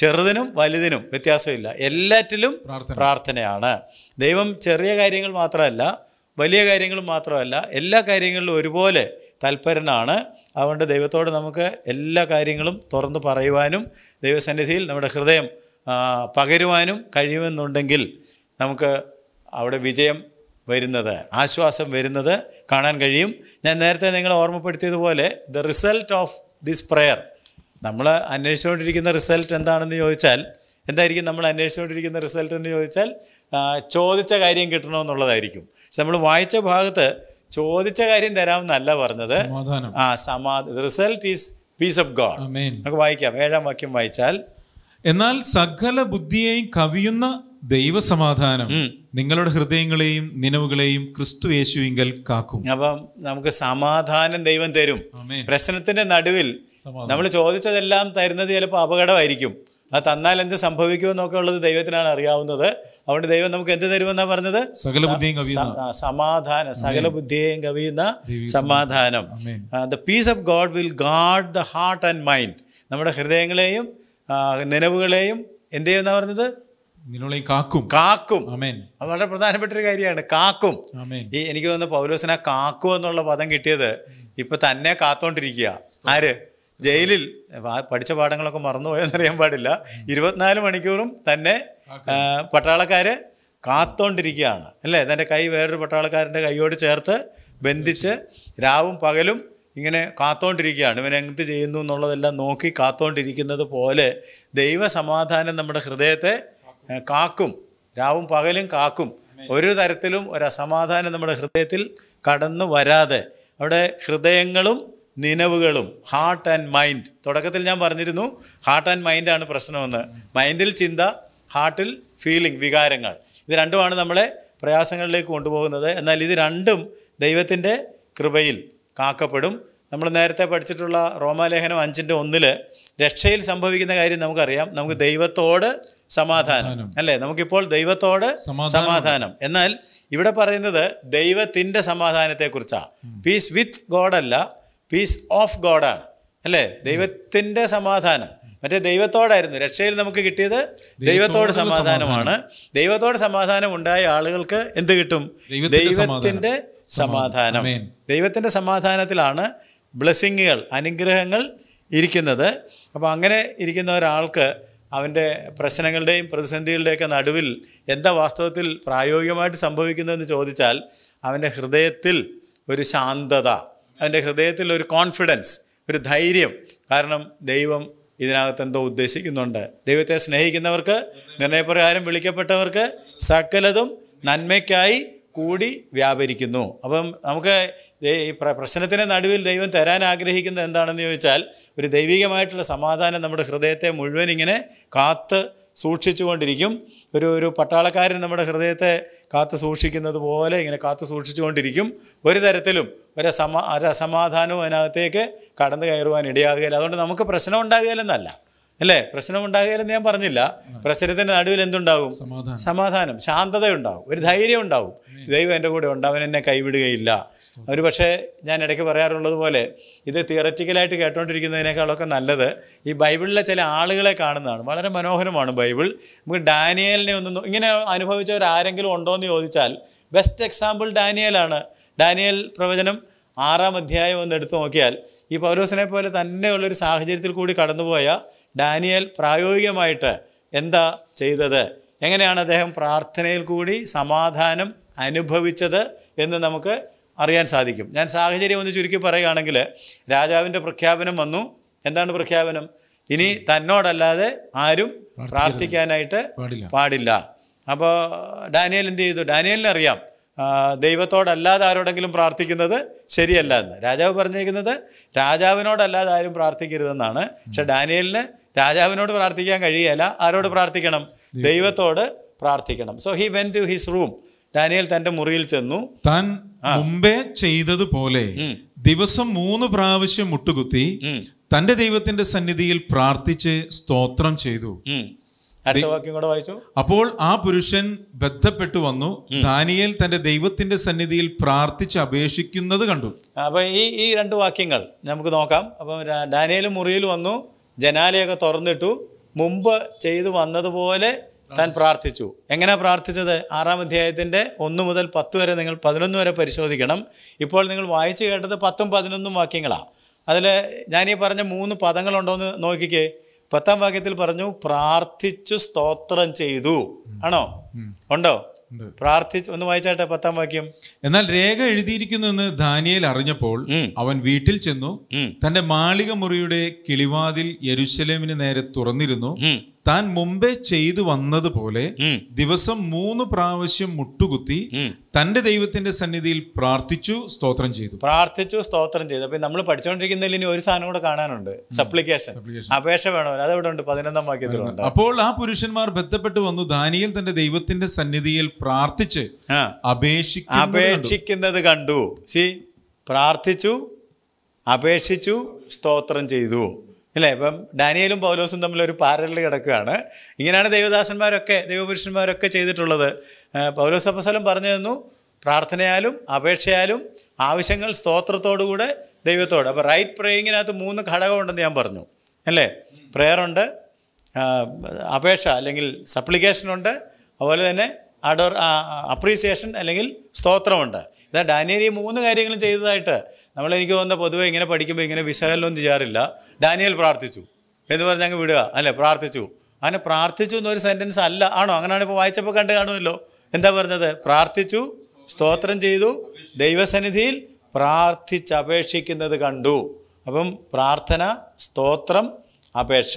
ചെറുതിനും വലുതിനും വ്യത്യാസമില്ല എല്ലാറ്റിലും പ്രാർത്ഥനയാണ് ദൈവം ചെറിയ കാര്യങ്ങൾ മാത്രമല്ല വലിയ കാര്യങ്ങളും മാത്രമല്ല എല്ലാ കാര്യങ്ങളിലും ഒരുപോലെ തൽപരനാണ് അതുകൊണ്ട് ദൈവത്തോട് നമുക്ക് എല്ലാ കാര്യങ്ങളും തുറന്നു പറയുവാനും ദൈവസന്നിധിയിൽ നമ്മുടെ ഹൃദയം പകരുവാനും കഴിയുമെന്നുണ്ടെങ്കിൽ നമുക്ക് അവിടെ വിജയം വരുന്നത് ആശ്വാസം വരുന്നത് കാണാൻ കഴിയും ഞാൻ നേരത്തെ നിങ്ങളെ ഓർമ്മപ്പെടുത്തിയതുപോലെ the result of this prayer നമ്മൾ അന്വേഷിച്ചുകൊണ്ടിരിക്കുന്ന റിസൾട്ട് എന്താണെന്ന് ചോദിച്ചാൽ എന്തായിരിക്കും നമ്മൾ അന്വേഷിച്ചുകൊണ്ടിരിക്കുന്ന റിസൾട്ട് എന്ന് ചോദിച്ചാൽ ചോദിച്ച കാര്യം കിട്ടണമെന്നുള്ളതായിരിക്കും പക്ഷെ നമ്മൾ വായിച്ച ഭാഗത്ത് ചോദിച്ച കാര്യം തരാമെന്നല്ല പറഞ്ഞത് ആ സമാ result is peace of God നമുക്ക് വായിക്കാം ഏഴാം വാക്യം വായിച്ചാൽ എന്നാൽ സകല ബുദ്ധിയെയും കവിയുന്ന ദൈവസമാധാനം നിങ്ങളുടെ ഹൃദയങ്ങളെയും നിലവുകളെയും ക്രിസ്തു യേശുവിങ്കൽ കാക്കും അപ്പം നമുക്ക് സമാധാനം ദൈവം തരും പ്രശ്നത്തിന്റെ നടുവിൽ നമ്മൾ ചോദിച്ചതെല്ലാം തരുന്നത് ചിലപ്പോൾ അപകടമായിരിക്കും അത് തന്നാൽ എന്ത് സംഭവിക്കുമെന്നൊക്കെ ഉള്ളത് ദൈവത്തിനാണ് അറിയാവുന്നത് അതുകൊണ്ട് ദൈവം നമുക്ക് എന്ത് തരുമെന്നാ പറഞ്ഞത് സകല ബുദ്ധിയും സമാധാനം സകല ബുദ്ധിയെയും കവിയുന്ന സമാധാനം the peace of God will guard the heart and mind നമ്മുടെ ഹൃദയങ്ങളെയും നനവുകളെയും എന്ത് ചെയ്യുന്ന പറഞ്ഞത് കാക്കും കാക്കും അത് വളരെ പ്രധാനപ്പെട്ട ഒരു കാര്യമാണ് കാക്കും ഈ എനിക്ക് തോന്നുന്നു പൗലോസിനെ കാക്കും എന്നുള്ള പദം കിട്ടിയത് ഇപ്പൊ തന്നെ കാത്തോണ്ടിരിക്കുക ആര് ജയിലിൽ പഠിച്ച പാഠങ്ങളൊക്കെ മറന്നുപോയെന്നറിയാൻ പാടില്ല ഇരുപത്തിനാല് മണിക്കൂറും തന്നെ പട്ടാളക്കാര് കാത്തോണ്ടിരിക്കുകയാണ് അല്ലേ തൻ്റെ കൈ വേറൊരു പട്ടാളക്കാരൻ്റെ കൈയോട് ചേർത്ത് ബന്ധിച്ച് രാവും പകലും ഇങ്ങനെ കാത്തോണ്ടിരിക്കുകയാണ് ഇവൻ എന്ത് ചെയ്യുന്നു എന്നുള്ളതെല്ലാം നോക്കി കാത്തോണ്ടിരിക്കുന്നത് പോലെ ദൈവസമാധാനം നമ്മുടെ ഹൃദയത്തെ കാക്കും രാവും പകലും കാക്കും ഒരു തരത്തിലും ഒരു അസമാധാനം നമ്മുടെ ഹൃദയത്തിൽ കടന്നു വരാതെ അവിടെ ഹൃദയങ്ങളും നിലവുകളും ഹാർട്ട് ആൻഡ് മൈൻഡ് തുടക്കത്തിൽ ഞാൻ പറഞ്ഞിരുന്നു ഹാർട്ട് ആൻഡ് മൈൻഡാണ് പ്രശ്നമെന്ന് മൈൻഡിൽ ചിന്ത ഹാർട്ടിൽ ഫീലിംഗ് വികാരങ്ങൾ ഇത് രണ്ടുമാണ് നമ്മളെ പ്രയാസങ്ങളിലേക്ക് കൊണ്ടുപോകുന്നത് എന്നാൽ ഇത് രണ്ടും ദൈവത്തിൻ്റെ കൃപയിൽ കാക്കപ്പെടും നമ്മൾ നേരത്തെ പഠിച്ചിട്ടുള്ള റോമാലേഖനം അഞ്ചിൻ്റെ ഒന്നിൽ രക്ഷയിൽ സംഭവിക്കുന്ന കാര്യം നമുക്കറിയാം നമുക്ക് ദൈവത്തോട് സമാധാനം അല്ലേ നമുക്കിപ്പോൾ ദൈവത്തോട് സമാധാനം എന്നാൽ ഇവിടെ പറയുന്നത് ദൈവത്തിൻ്റെ സമാധാനത്തെക്കുറിച്ചാണ് പീസ് വിത്ത് ഗോഡ് അല്ല പീസ് ഓഫ് ഗോഡാണ് അല്ലേ ദൈവത്തിൻ്റെ സമാധാനം മറ്റേ ദൈവത്തോടായിരുന്നു രക്ഷയിൽ നമുക്ക് കിട്ടിയത് ദൈവത്തോട് സമാധാനമാണ് ദൈവത്തോട് സമാധാനം ഉണ്ടായ ആളുകൾക്ക് എന്ത് കിട്ടും ദൈവത്തിൻ്റെ സമാധാനം ദൈവത്തിൻ്റെ സമാധാനത്തിലാണ് ബ്ലെസ്സിങ്ങുകൾ അനുഗ്രഹങ്ങൾ ഇരിക്കുന്നത് അപ്പോൾ അങ്ങനെ ഇരിക്കുന്ന ഒരാൾക്ക് അവൻ്റെ പ്രശ്നങ്ങളുടെയും പ്രതിസന്ധികളുടെയൊക്കെ നടുവിൽ എന്താ വാസ്തവത്തിൽ പ്രായോഗികമായിട്ട് സംഭവിക്കുന്നതെന്ന് ചോദിച്ചാൽ അവൻ്റെ ഹൃദയത്തിൽ ഒരു ശാന്തത അവൻ്റെ ഹൃദയത്തിൽ ഒരു കോൺഫിഡൻസ് ഒരു ധൈര്യം കാരണം ദൈവം ഇതിനകത്ത് എന്തോ ഉദ്ദേശിക്കുന്നുണ്ട് ദൈവത്തെ സ്നേഹിക്കുന്നവർക്ക് നിർണയപ്രകാരം വിളിക്കപ്പെട്ടവർക്ക് സകലതും നന്മയ്ക്കായി കൂടി വ്യാപരിക്കുന്നു അപ്പം നമുക്ക് ഈ പ്രശ്നത്തിന് നടുവിൽ ദൈവം തരാൻ ആഗ്രഹിക്കുന്നത് എന്താണെന്ന് ചോദിച്ചാൽ ഒരു ദൈവികമായിട്ടുള്ള സമാധാനം നമ്മുടെ ഹൃദയത്തെ മുഴുവൻ ഇങ്ങനെ കാത്ത് സൂക്ഷിച്ചുകൊണ്ടിരിക്കും ഒരു ഒരു പട്ടാളക്കാരൻ നമ്മുടെ ഹൃദയത്തെ കാത്തു സൂക്ഷിക്കുന്നത് പോലെ ഇങ്ങനെ കാത്തു സൂക്ഷിച്ചുകൊണ്ടിരിക്കും ഒരു തരത്തിലും ഒരു അസമാ അസമാധാനവും അതിനകത്തേക്ക് കടന്നു കയറുവാൻ ഇടയാകുകയില്ല അതുകൊണ്ട് നമുക്ക് പ്രശ്നം ഉണ്ടാകുകയില്ലെന്നല്ല അല്ലേ പ്രശ്നം ഉണ്ടാകുകയില്ലെന്ന് ഞാൻ പറഞ്ഞില്ല പ്രശ്നത്തിന്റെ നടുവിൽ എന്തുണ്ടാവും സമാധാനം ശാന്തത ഉണ്ടാവും ഒരു ധൈര്യം ഉണ്ടാവും ദൈവം എൻ്റെ കൂടെ ഉണ്ട് അവൻ എന്നെ കൈവിടുകയില്ല ഒരു പക്ഷേ ഞാൻ ഇടയ്ക്ക് പറയാറുള്ളത് പോലെ ഇത് തിയററ്റിക്കലായിട്ട് കേട്ടുകൊണ്ടിരിക്കുന്നതിനേക്കാളൊക്കെ നല്ലത് ഈ ബൈബിളിലെ ചില ആളുകളെ കാണുന്നതാണ് വളരെ മനോഹരമാണ് ബൈബിൾ നമുക്ക് ഡാനിയലിനെ ഒന്ന് ഇങ്ങനെ അനുഭവിച്ചവർ ആരെങ്കിലും ഉണ്ടോ എന്ന് ചോദിച്ചാൽ ബെസ്റ്റ് എക്സാമ്പിൾ ഡാനിയലാണ് ഡാനിയൽ പ്രവചനം ആറാം അധ്യായം ഒന്ന് എടുത്തു നോക്കിയാൽ ഈ പൗലോസിനെ പോലെ തന്നെയുള്ളൊരു സാഹചര്യത്തിൽ കൂടി കടന്നുപോയ ഡാനിയൽ പ്രായോഗികമായിട്ട് എന്താ ചെയ്തത് എങ്ങനെയാണ് അദ്ദേഹം പ്രാർത്ഥനയിൽ കൂടി സമാധാനം അനുഭവിച്ചത് എന്ന് നമുക്ക് അറിയാൻ സാധിക്കും ഞാൻ സാഹചര്യം ഒന്ന് ചുരുക്കി പറയുകയാണെങ്കിൽ രാജാവിൻ്റെ പ്രഖ്യാപനം വന്നു എന്താണ് പ്രഖ്യാപനം ഇനി തന്നോടല്ലാതെ ആരും പ്രാർത്ഥിക്കാനായിട്ട് പാടില്ല അപ്പോൾ ഡാനിയൽ എന്ത് ചെയ്തു ഡാനിയലിനറിയാം ദൈവത്തോടല്ലാതെ ആരോടെങ്കിലും പ്രാർത്ഥിക്കുന്നത് ശരിയല്ല എന്ന് രാജാവ് പറഞ്ഞിരിക്കുന്നത് രാജാവിനോടല്ലാതെ ആരും പ്രാർത്ഥിക്കരുതെന്നാണ് പക്ഷെ ഡാനിയലിന് രാജാവിനോട് പ്രാർത്ഥിക്കാൻ കഴിയല്ല ആരോട് പ്രാർത്ഥിക്കണം ദൈവത്തോട് പ്രാർത്ഥിക്കണം so he went to his room Daniel തന്റെ മുറിയിൽ ചെന്നു താൻ മുമ്പേ ചെയ്തതുപോലെ ദിവസം മൂന്ന് പ്രാവശ്യം മുട്ടുകുത്തി തന്റെ ദൈവത്തിന്റെ സന്നിധിയിൽ പ്രാർത്ഥിച്ച് സ്തോത്രം ചെയ്തു അപ്പോൾ ആ പുരുഷൻ ബന്ധപ്പെട്ടു വന്നു ദാനിയൽ തന്റെ ദൈവത്തിന്റെ സന്നിധിയിൽ പ്രാർത്ഥിച്ച് അപേക്ഷിക്കുന്നത് കണ്ടു അപ്പൊ ഈ ഈ രണ്ട് വാക്യങ്ങൾ നമുക്ക് നോക്കാം അപ്പൊ ഡാനിയേൽ മുറിയിൽ വന്നു ജനാലയൊക്കെ തുറന്നിട്ടു മുമ്പ് ചെയ്തു വന്നതുപോലെ താൻ പ്രാർത്ഥിച്ചു എങ്ങനെ പ്രാർത്ഥിച്ചത് ആറാം അധ്യായത്തിൻ്റെ ഒന്ന് മുതൽ പത്ത് വരെ നിങ്ങൾ പതിനൊന്ന് വരെ പരിശോധിക്കണം ഇപ്പോൾ നിങ്ങൾ വായിച്ചു കേട്ടത് പത്തും പതിനൊന്നും വാക്യങ്ങളാണ് അതിൽ ഞാനീ പറഞ്ഞ മൂന്ന് പദങ്ങളുണ്ടോയെന്ന് നോക്കിക്കേ പത്താം വാക്യത്തിൽ പറഞ്ഞു പ്രാർത്ഥിച്ചു സ്തോത്രം ചെയ്തു ആണോ ഉണ്ടോ പ്രാർത്ഥിച്ച് ഒന്ന് വായിച്ചാട്ടെ പത്താം വാക്യം എന്നാൽ രേഖ എഴുതിയിരിക്കുന്നെന്ന് ദാനിയേൽ അറിഞ്ഞപ്പോൾ അവൻ വീട്ടിൽ ചെന്നു തന്റെ മാളിക മുറിയുടെ കിളിവാതിൽ യരുശലേമിന് നേരെ തുറന്നിരുന്നു താൻ മുമ്പേ ചെയ്തു വന്നതുപോലെ ദിവസം മൂന്ന് പ്രാവശ്യം മുട്ടുകുത്തി തന്റെ ദൈവത്തിന്റെ സന്നിധിയിൽ പ്രാർത്ഥിച്ചു സ്തോത്രം ചെയ്തു പ്രാർത്ഥിച്ചു സ്തോത്രം ചെയ്തു അപ്പൊ നമ്മൾ പഠിച്ചുകൊണ്ടിരിക്കുന്നതിൽ ഇനി ഒരു സാധനം കൂടെ കാണാനുണ്ട് സപ്ലിക്കേഷൻ അപേക്ഷ വേണമല്ലോ അതെവിടെ ഉണ്ട് പതിനൊന്നാം വാക്യത്തിൽ അപ്പോൾ ആ പുരുഷന്മാർ ബന്ധപ്പെട്ട് വന്നു ദാനിയൽ തന്റെ ദൈവത്തിന്റെ സന്നിധിയിൽ പ്രാർത്ഥിച്ച് അപേക്ഷിക്കുന്നത് കണ്ടു സി പ്രാർത്ഥിച്ചു അപേക്ഷിച്ചു സ്തോത്രം ചെയ്തു അല്ലേ ഇപ്പം ഡാനിയലും പൗലോസും തമ്മിൽ ഒരു പാരലിൽ കിടക്കുകയാണ് ഇങ്ങനെയാണ് ദൈവദാസന്മാരൊക്കെ ദൈവപുരുഷന്മാരൊക്കെ ചെയ്തിട്ടുള്ളത് പൗലോസ് അപ്പസലം പറഞ്ഞു തന്നു പ്രാർത്ഥനയാലും അപേക്ഷയാലും ആവശ്യങ്ങൾ സ്തോത്രത്തോടുകൂടെ ദൈവത്തോട് അപ്പോൾ റൈറ്റ് പ്രേയിങ്ങിനകത്ത് മൂന്ന് ഘടകമുണ്ടെന്ന് ഞാൻ പറഞ്ഞു അല്ലേ പ്രേയറുണ്ട് അപേക്ഷ അല്ലെങ്കിൽ സപ്ലിക്കേഷനുണ്ട് അതുപോലെ തന്നെ അഡോർ അപ്രീസിയേഷൻ അല്ലെങ്കിൽ സ്തോത്രമുണ്ട് ഇതാ ഡാനിയൽ ഈ മൂന്ന് കാര്യങ്ങളും ചെയ്തതായിട്ട് നമ്മൾ എനിക്ക് തോന്നുന്ന പൊതുവെ ഇങ്ങനെ പഠിക്കുമ്പോൾ ഇങ്ങനെ വിശകലനം ചെയ്യാറില്ല ഡാനിയൽ പ്രാർത്ഥിച്ചു എന്ന് പറഞ്ഞാൽ അങ്ങ് വിടുക അല്ലെ പ്രാർത്ഥിച്ചു അങ്ങനെ പ്രാർത്ഥിച്ചു എന്നൊരു സെൻറ്റൻസ് അല്ല ആണോ അങ്ങനെയാണ് ഇപ്പോൾ വായിച്ചപ്പോൾ കണ്ട് കാണുമല്ലോ എന്താ പറഞ്ഞത് പ്രാർത്ഥിച്ചു സ്തോത്രം ചെയ്തു ദൈവസന്നിധിയിൽ പ്രാർത്ഥിച്ചപേക്ഷിക്കുന്നത് കണ്ടു അപ്പം പ്രാർത്ഥന സ്തോത്രം അപേക്ഷ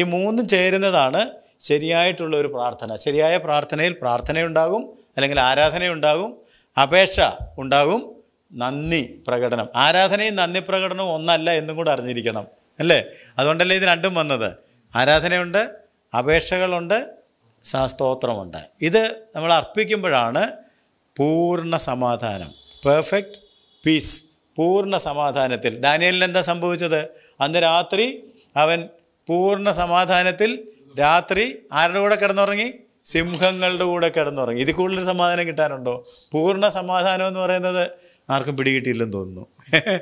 ഈ മൂന്നും ചേരുന്നതാണ് ശരിയായിട്ടുള്ള ഒരു പ്രാർത്ഥന ശരിയായ പ്രാർത്ഥനയിൽ പ്രാർത്ഥനയുണ്ടാകും അല്ലെങ്കിൽ ആരാധനയുണ്ടാകും അപേക്ഷ ഉണ്ടാകും നന്ദി പ്രകടനം ആരാധനയും നന്ദി പ്രകടനവും ഒന്നല്ല എന്നും കൂടെ അറിഞ്ഞിരിക്കണം അല്ലേ അതുകൊണ്ടല്ലേ ഇത് രണ്ടും വന്നത് ആരാധനയുണ്ട് അപേക്ഷകളുണ്ട് സ്തോത്രമുണ്ട് ഇത് നമ്മൾ അർപ്പിക്കുമ്പോഴാണ് പൂർണ്ണ സമാധാനം പെർഫെക്റ്റ് പീസ് പൂർണ്ണ സമാധാനത്തിൽ ഡാനിയലിന് എന്താ സംഭവിച്ചത് അന്ന് രാത്രി അവൻ പൂർണ്ണ സമാധാനത്തിൽ രാത്രി ആരുടെ കൂടെ കിടന്നുറങ്ങി സിംഹങ്ങളുടെ കൂടെ കിടന്നുറങ്ങി ഇത് കൂടുതൽ സമാധാനം കിട്ടാനുണ്ടോ പൂർണ്ണ സമാധാനം എന്ന് പറയുന്നത് ആർക്കും പിടികിട്ടിയില്ലെന്ന് തോന്നുന്നു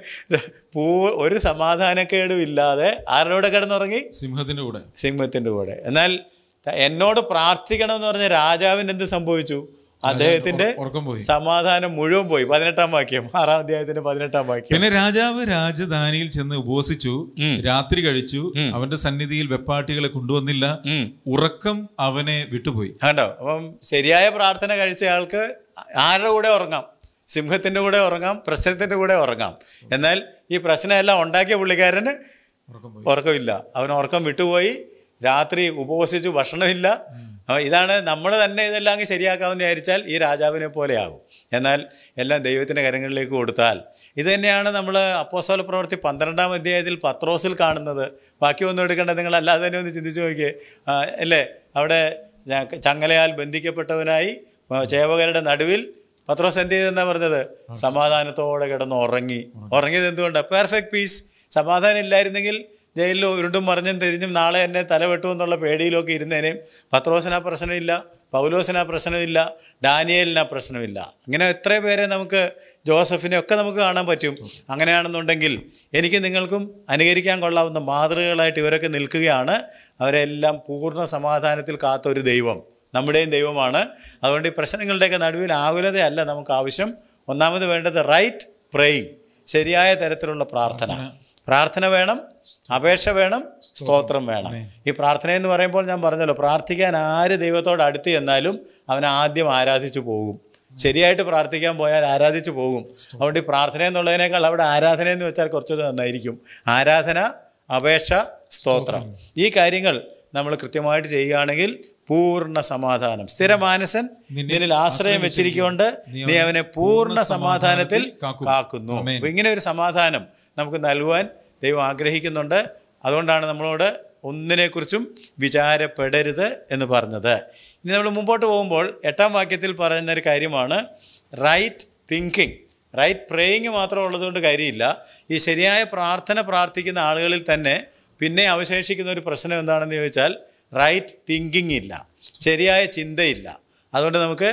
പൂ ഒരു സമാധാനക്കേടും ഇല്ലാതെ ആരുടെ കൂടെ കിടന്നുറങ്ങി സിംഹത്തിൻ്റെ കൂടെ സിംഹത്തിൻ്റെ കൂടെ എന്നാൽ എന്നോട് പ്രാർത്ഥിക്കണമെന്ന് പറഞ്ഞ രാജാവിൻ്റെ എന്ത് സംഭവിച്ചു അദ്ദേഹത്തിന്റെ സമാധാനം മുഴുവൻ പോയി പതിനെട്ടാം വാക്യം ആറാം അധ്യായത്തിന്റെ പതിനെട്ടാം വാക്യം പിന്നെ രാജാവ് രാജധാനിയിൽ ചെന്ന് ഉപവസിച്ചു രാത്രി കഴിച്ചു അവന്റെ സന്നിധിയിൽ വെപ്പാട്ടികളെ കൊണ്ടുവന്നില്ല ഉറക്കം അവനെ വിട്ടുപോയി കണ്ടോ അപ്പം ശരിയായ പ്രാർത്ഥന കഴിച്ച ആൾക്ക് ആരുടെ കൂടെ ഉറങ്ങാം സിംഹത്തിന്റെ കൂടെ ഉറങ്ങാം പ്രശ്നത്തിന്റെ കൂടെ ഉറങ്ങാം എന്നാൽ ഈ പ്രശ്നമെല്ലാം ഉണ്ടാക്കിയ പുള്ളിക്കാരന് ഉറക്കമില്ല അവൻ ഉറക്കം വിട്ടുപോയി രാത്രി ഉപവസിച്ചു ഭക്ഷണമില്ല അപ്പോൾ ഇതാണ് നമ്മൾ തന്നെ ഇതെല്ലാം അങ്ങ് ശരിയാക്കാമെന്ന് വിചാരിച്ചാൽ ഈ രാജാവിനെ പോലെയാകും എന്നാൽ എല്ലാം ദൈവത്തിൻ്റെ കരങ്ങളിലേക്ക് കൊടുത്താൽ ഇത് തന്നെയാണ് നമ്മൾ അപ്പോസോല പ്രവൃത്തി പന്ത്രണ്ടാം അധ്യായത്തിൽ പത്രോസിൽ കാണുന്നത് ബാക്കി ഒന്നും എടുക്കേണ്ട നിങ്ങൾ അല്ലാതെ തന്നെ ഒന്ന് ചിന്തിച്ച് നോക്കിയേ അല്ലേ അവിടെ ചങ്ങലയാൽ ബന്ധിക്കപ്പെട്ടവനായി ചേവകരുടെ നടുവിൽ പത്രോസ് എന്ത് ചെയ്തെന്നാ പറഞ്ഞത് സമാധാനത്തോടെ കിടന്ന് ഉറങ്ങി ഉറങ്ങിയത് എന്തുകൊണ്ട് പെർഫെക്റ്റ് പീസ് സമാധാനം ഇല്ലായിരുന്നെങ്കിൽ ജയിലിൽ ഉരുണ്ടും മറിഞ്ഞും തിരിഞ്ഞും നാളെ എന്നെ തല എന്നുള്ള പേടിയിലൊക്കെ ഇരുന്നേനേയും പത്രോസിന് പ്രശ്നമില്ല പൗലോസിന് ആ പ്രശ്നമില്ല ഡാനിയലിന് ആ പ്രശ്നമില്ല അങ്ങനെ എത്ര പേരെ നമുക്ക് ജോസഫിനെ ഒക്കെ നമുക്ക് കാണാൻ പറ്റും അങ്ങനെയാണെന്നുണ്ടെങ്കിൽ എനിക്ക് നിങ്ങൾക്കും അനുകരിക്കാൻ കൊള്ളാവുന്ന മാതൃകകളായിട്ട് ഇവരൊക്കെ നിൽക്കുകയാണ് അവരെല്ലാം പൂർണ്ണ സമാധാനത്തിൽ കാത്തൊരു ദൈവം നമ്മുടെയും ദൈവമാണ് അതുകൊണ്ട് ഈ പ്രശ്നങ്ങളുടെയൊക്കെ നടുവിൽ ആകുലതയല്ല നമുക്ക് ആവശ്യം ഒന്നാമത് വേണ്ടത് റൈറ്റ് പ്രേയിങ് ശരിയായ തരത്തിലുള്ള പ്രാർത്ഥന പ്രാർത്ഥന വേണം അപേക്ഷ വേണം സ്തോത്രം വേണം ഈ പ്രാർത്ഥന എന്ന് പറയുമ്പോൾ ഞാൻ പറഞ്ഞല്ലോ പ്രാർത്ഥിക്കാൻ ആര് ദൈവത്തോട് അടുത്ത് ചെന്നാലും അവൻ ആദ്യം ആരാധിച്ചു പോകും ശരിയായിട്ട് പ്രാർത്ഥിക്കാൻ പോയാൽ ആരാധിച്ചു പോകും അതുകൊണ്ട് ഈ പ്രാർത്ഥന എന്നുള്ളതിനേക്കാൾ അവിടെ ആരാധന എന്ന് വെച്ചാൽ കുറച്ചുകൂടി നന്നായിരിക്കും ആരാധന അപേക്ഷ സ്തോത്രം ഈ കാര്യങ്ങൾ നമ്മൾ കൃത്യമായിട്ട് ചെയ്യുകയാണെങ്കിൽ പൂർണ്ണ സമാധാനം സ്ഥിരമാനസൻ നിന്നിൽ ആശ്രയം വെച്ചിരിക്കൊണ്ട് നീ അവനെ പൂർണ്ണ സമാധാനത്തിൽ കാക്കുന്നു ഇങ്ങനെ ഒരു സമാധാനം നമുക്ക് നൽകുവാൻ ദൈവം ആഗ്രഹിക്കുന്നുണ്ട് അതുകൊണ്ടാണ് നമ്മളോട് ഒന്നിനെക്കുറിച്ചും വിചാരപ്പെടരുത് എന്ന് പറഞ്ഞത് ഇനി നമ്മൾ മുമ്പോട്ട് പോകുമ്പോൾ എട്ടാം വാക്യത്തിൽ പറയുന്ന ഒരു കാര്യമാണ് റൈറ്റ് തിങ്കിങ് റൈറ്റ് പ്രേയിങ് മാത്രം ഉള്ളതുകൊണ്ട് കാര്യമില്ല ഈ ശരിയായ പ്രാർത്ഥന പ്രാർത്ഥിക്കുന്ന ആളുകളിൽ തന്നെ പിന്നെ അവശേഷിക്കുന്ന ഒരു പ്രശ്നം എന്താണെന്ന് ചോദിച്ചാൽ റൈറ്റ് തിങ്കിങ് ഇല്ല ശരിയായ ചിന്തയില്ല അതുകൊണ്ട് നമുക്ക്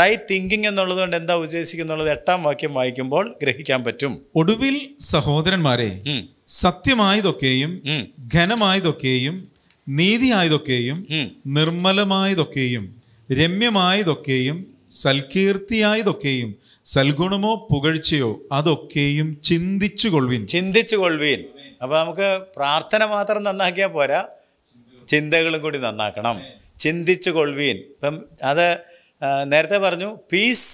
റൈറ്റ് തിങ്കിങ് എന്നുള്ളത് കൊണ്ട് എന്താ ഉദ്ദേശിക്കുന്നുള്ളത് എട്ടാം വാക്യം വായിക്കുമ്പോൾ ഗ്രഹിക്കാൻ പറ്റും ഒടുവിൽ സഹോദരന്മാരെ സത്യമായതൊക്കെയും ഘനമായതൊക്കെയും നീതിയായതൊക്കെയും നിർമ്മലമായതൊക്കെയും രമ്യമായതൊക്കെയും സൽകീർത്തിയായതൊക്കെയും സൽഗുണമോ പുകഴ്ചയോ അതൊക്കെയും ചിന്തിച്ചു കൊള്ളുവിൻ ചിന്തിച്ചു കൊള്ളുവിൻ അപ്പോൾ നമുക്ക് പ്രാർത്ഥന മാത്രം നന്നാക്കിയാൽ പോരാ ചിന്തകളും കൂടി നന്നാക്കണം ചിന്തിച്ചു കൊള്ളുവീൻ ഇപ്പം അത് നേരത്തെ പറഞ്ഞു peace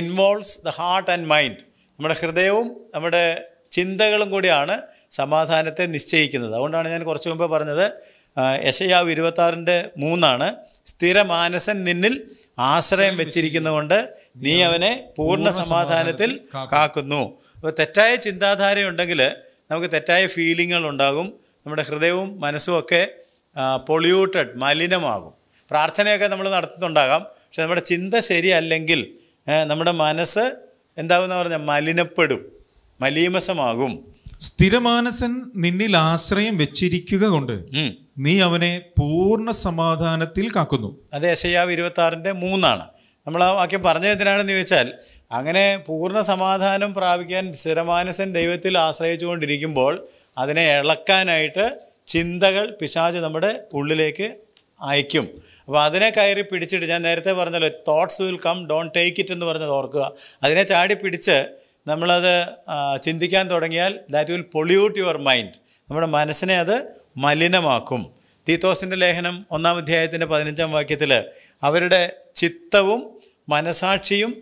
involves the heart and mind നമ്മുടെ ഹൃദയവും നമ്മുടെ ചിന്തകളും കൂടിയാണ് സമാധാനത്തെ നിശ്ചയിക്കുന്നത് അതുകൊണ്ടാണ് ഞാൻ കുറച്ച് മുമ്പ് പറഞ്ഞത് യശയാവ് ഇരുപത്താറിൻ്റെ മൂന്നാണ് സ്ഥിരമാനസൻ നിന്നിൽ ആശ്രയം വെച്ചിരിക്കുന്നതുകൊണ്ട് നീ അവനെ പൂർണ്ണ സമാധാനത്തിൽ കാക്കുന്നു അപ്പോൾ തെറ്റായ ഉണ്ടെങ്കിൽ നമുക്ക് തെറ്റായ ഫീലിങ്ങുകൾ ഉണ്ടാകും നമ്മുടെ ഹൃദയവും മനസ്സുമൊക്കെ പൊള്യൂട്ടഡ് മലിനമാകും പ്രാർത്ഥനയൊക്കെ നമ്മൾ നടത്തുന്നുണ്ടാകാം പക്ഷെ നമ്മുടെ ചിന്ത ശരിയല്ലെങ്കിൽ നമ്മുടെ മനസ്സ് എന്താകുന്ന പറഞ്ഞാൽ മലിനപ്പെടും മലീമസമാകും സ്ഥിരമാനസൻ നിന്നിൽ ആശ്രയം വെച്ചിരിക്കുക കൊണ്ട് നീ അവനെ പൂർണ്ണ സമാധാനത്തിൽ കാക്കുന്നു അതെ യശയാവ് ഇരുപത്തി ആറിൻ്റെ മൂന്നാണ് നമ്മൾ ആ വാക്യം പറഞ്ഞതിനാണെന്ന് ചോദിച്ചാൽ അങ്ങനെ പൂർണ്ണ സമാധാനം പ്രാപിക്കാൻ സ്ഥിരമാനസൻ ദൈവത്തിൽ കൊണ്ടിരിക്കുമ്പോൾ അതിനെ ഇളക്കാനായിട്ട് ചിന്തകൾ പിശാച് നമ്മുടെ ഉള്ളിലേക്ക് അയക്കും അപ്പോൾ അതിനെ കയറി പിടിച്ചിട്ട് ഞാൻ നേരത്തെ പറഞ്ഞല്ലോ thoughts will come don't take it എന്ന് പറഞ്ഞത് ഓർക്കുക അതിനെ ചാടി പിടിച്ച് നമ്മളത് ചിന്തിക്കാൻ തുടങ്ങിയാൽ that will pollute your mind നമ്മുടെ മനസ്സിനെ അത് മലിനമാക്കും തീത്തോസിൻ്റെ ലേഖനം ഒന്നാം അധ്യായത്തിൻ്റെ പതിനഞ്ചാം വാക്യത്തിൽ അവരുടെ ചിത്തവും മനസാക്ഷിയും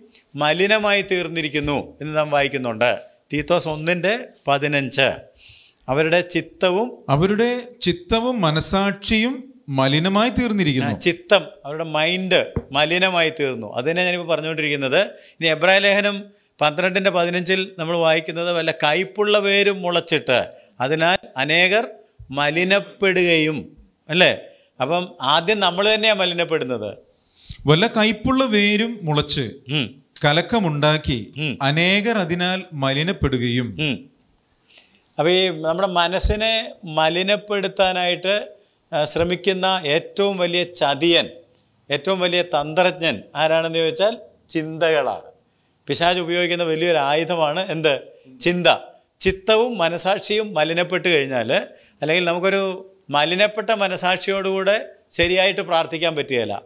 മലിനമായി തീർന്നിരിക്കുന്നു എന്ന് നാം വായിക്കുന്നുണ്ട് തീത്തോസ് ഒന്നിൻ്റെ പതിനഞ്ച് അവരുടെ ചിത്തവും അവരുടെ ചിത്തവും മനസാക്ഷിയും മലിനമായി തീർന്നിരിക്കുന്നു ചിത്തം അവരുടെ മൈൻഡ് മലിനമായി തീർന്നു തന്നെ ഞാനിപ്പോൾ പറഞ്ഞുകൊണ്ടിരിക്കുന്നത് ഇനി എബ്രാഹിം ലേഖനം പന്ത്രണ്ടിൻ്റെ പതിനഞ്ചിൽ നമ്മൾ വായിക്കുന്നത് വല്ല കയ്പുള്ള പേരും മുളച്ചിട്ട് അതിനാൽ അനേകർ മലിനപ്പെടുകയും അല്ലേ അപ്പം ആദ്യം നമ്മൾ തന്നെയാണ് മലിനപ്പെടുന്നത് വല്ല കയ്പുള്ള വേരും മുളച്ച് കലക്കമുണ്ടാക്കി അനേകർ അതിനാൽ മലിനപ്പെടുകയും അപ്പോൾ ഈ നമ്മുടെ മനസ്സിനെ മലിനപ്പെടുത്താനായിട്ട് ശ്രമിക്കുന്ന ഏറ്റവും വലിയ ചതിയൻ ഏറ്റവും വലിയ തന്ത്രജ്ഞൻ ആരാണെന്ന് ചോദിച്ചാൽ ചിന്തകളാണ് പിശാജ് ഉപയോഗിക്കുന്ന വലിയൊരു ആയുധമാണ് എന്ത് ചിന്ത ചിത്തവും മനസാക്ഷിയും മലിനപ്പെട്ട് കഴിഞ്ഞാൽ അല്ലെങ്കിൽ നമുക്കൊരു മലിനപ്പെട്ട മനസാക്ഷിയോടുകൂടെ ശരിയായിട്ട് പ്രാർത്ഥിക്കാൻ പറ്റുകയില്ല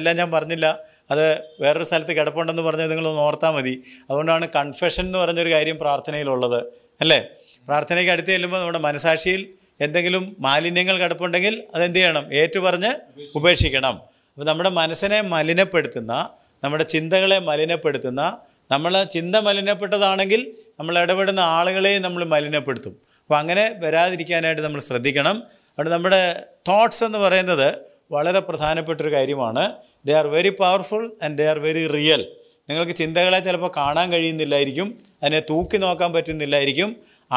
എല്ലാം ഞാൻ പറഞ്ഞില്ല അത് വേറൊരു സ്ഥലത്ത് കിടപ്പുണ്ടെന്ന് പറഞ്ഞാൽ നിങ്ങളൊന്ന് ഓർത്താൽ മതി അതുകൊണ്ടാണ് കൺഫെഷൻ എന്ന് പറഞ്ഞൊരു കാര്യം പ്രാർത്ഥനയിലുള്ളത് അല്ലേ പ്രാർത്ഥനയ്ക്ക് അടുത്ത് ചെല്ലുമ്പോൾ നമ്മുടെ മനസാക്ഷിയിൽ എന്തെങ്കിലും മാലിന്യങ്ങൾ കിടപ്പുണ്ടെങ്കിൽ അതെന്ത് ചെയ്യണം ഏറ്റുപറഞ്ഞ് ഉപേക്ഷിക്കണം അപ്പോൾ നമ്മുടെ മനസ്സിനെ മലിനപ്പെടുത്തുന്ന നമ്മുടെ ചിന്തകളെ മലിനപ്പെടുത്തുന്ന നമ്മൾ ചിന്ത മലിനപ്പെട്ടതാണെങ്കിൽ നമ്മൾ ഇടപെടുന്ന ആളുകളെയും നമ്മൾ മലിനപ്പെടുത്തും അപ്പോൾ അങ്ങനെ വരാതിരിക്കാനായിട്ട് നമ്മൾ ശ്രദ്ധിക്കണം അതുകൊണ്ട് നമ്മുടെ തോട്ട്സ് എന്ന് പറയുന്നത് വളരെ പ്രധാനപ്പെട്ടൊരു കാര്യമാണ് they are very powerful and they are very real നിങ്ങൾക്ക് ചിന്തകളെ ചിലപ്പോൾ കാണാൻ കഴിയുന്നില്ലായിരിക്കും അതിനെ തൂക്കി നോക്കാൻ പറ്റുന്നില്ലായിരിക്കും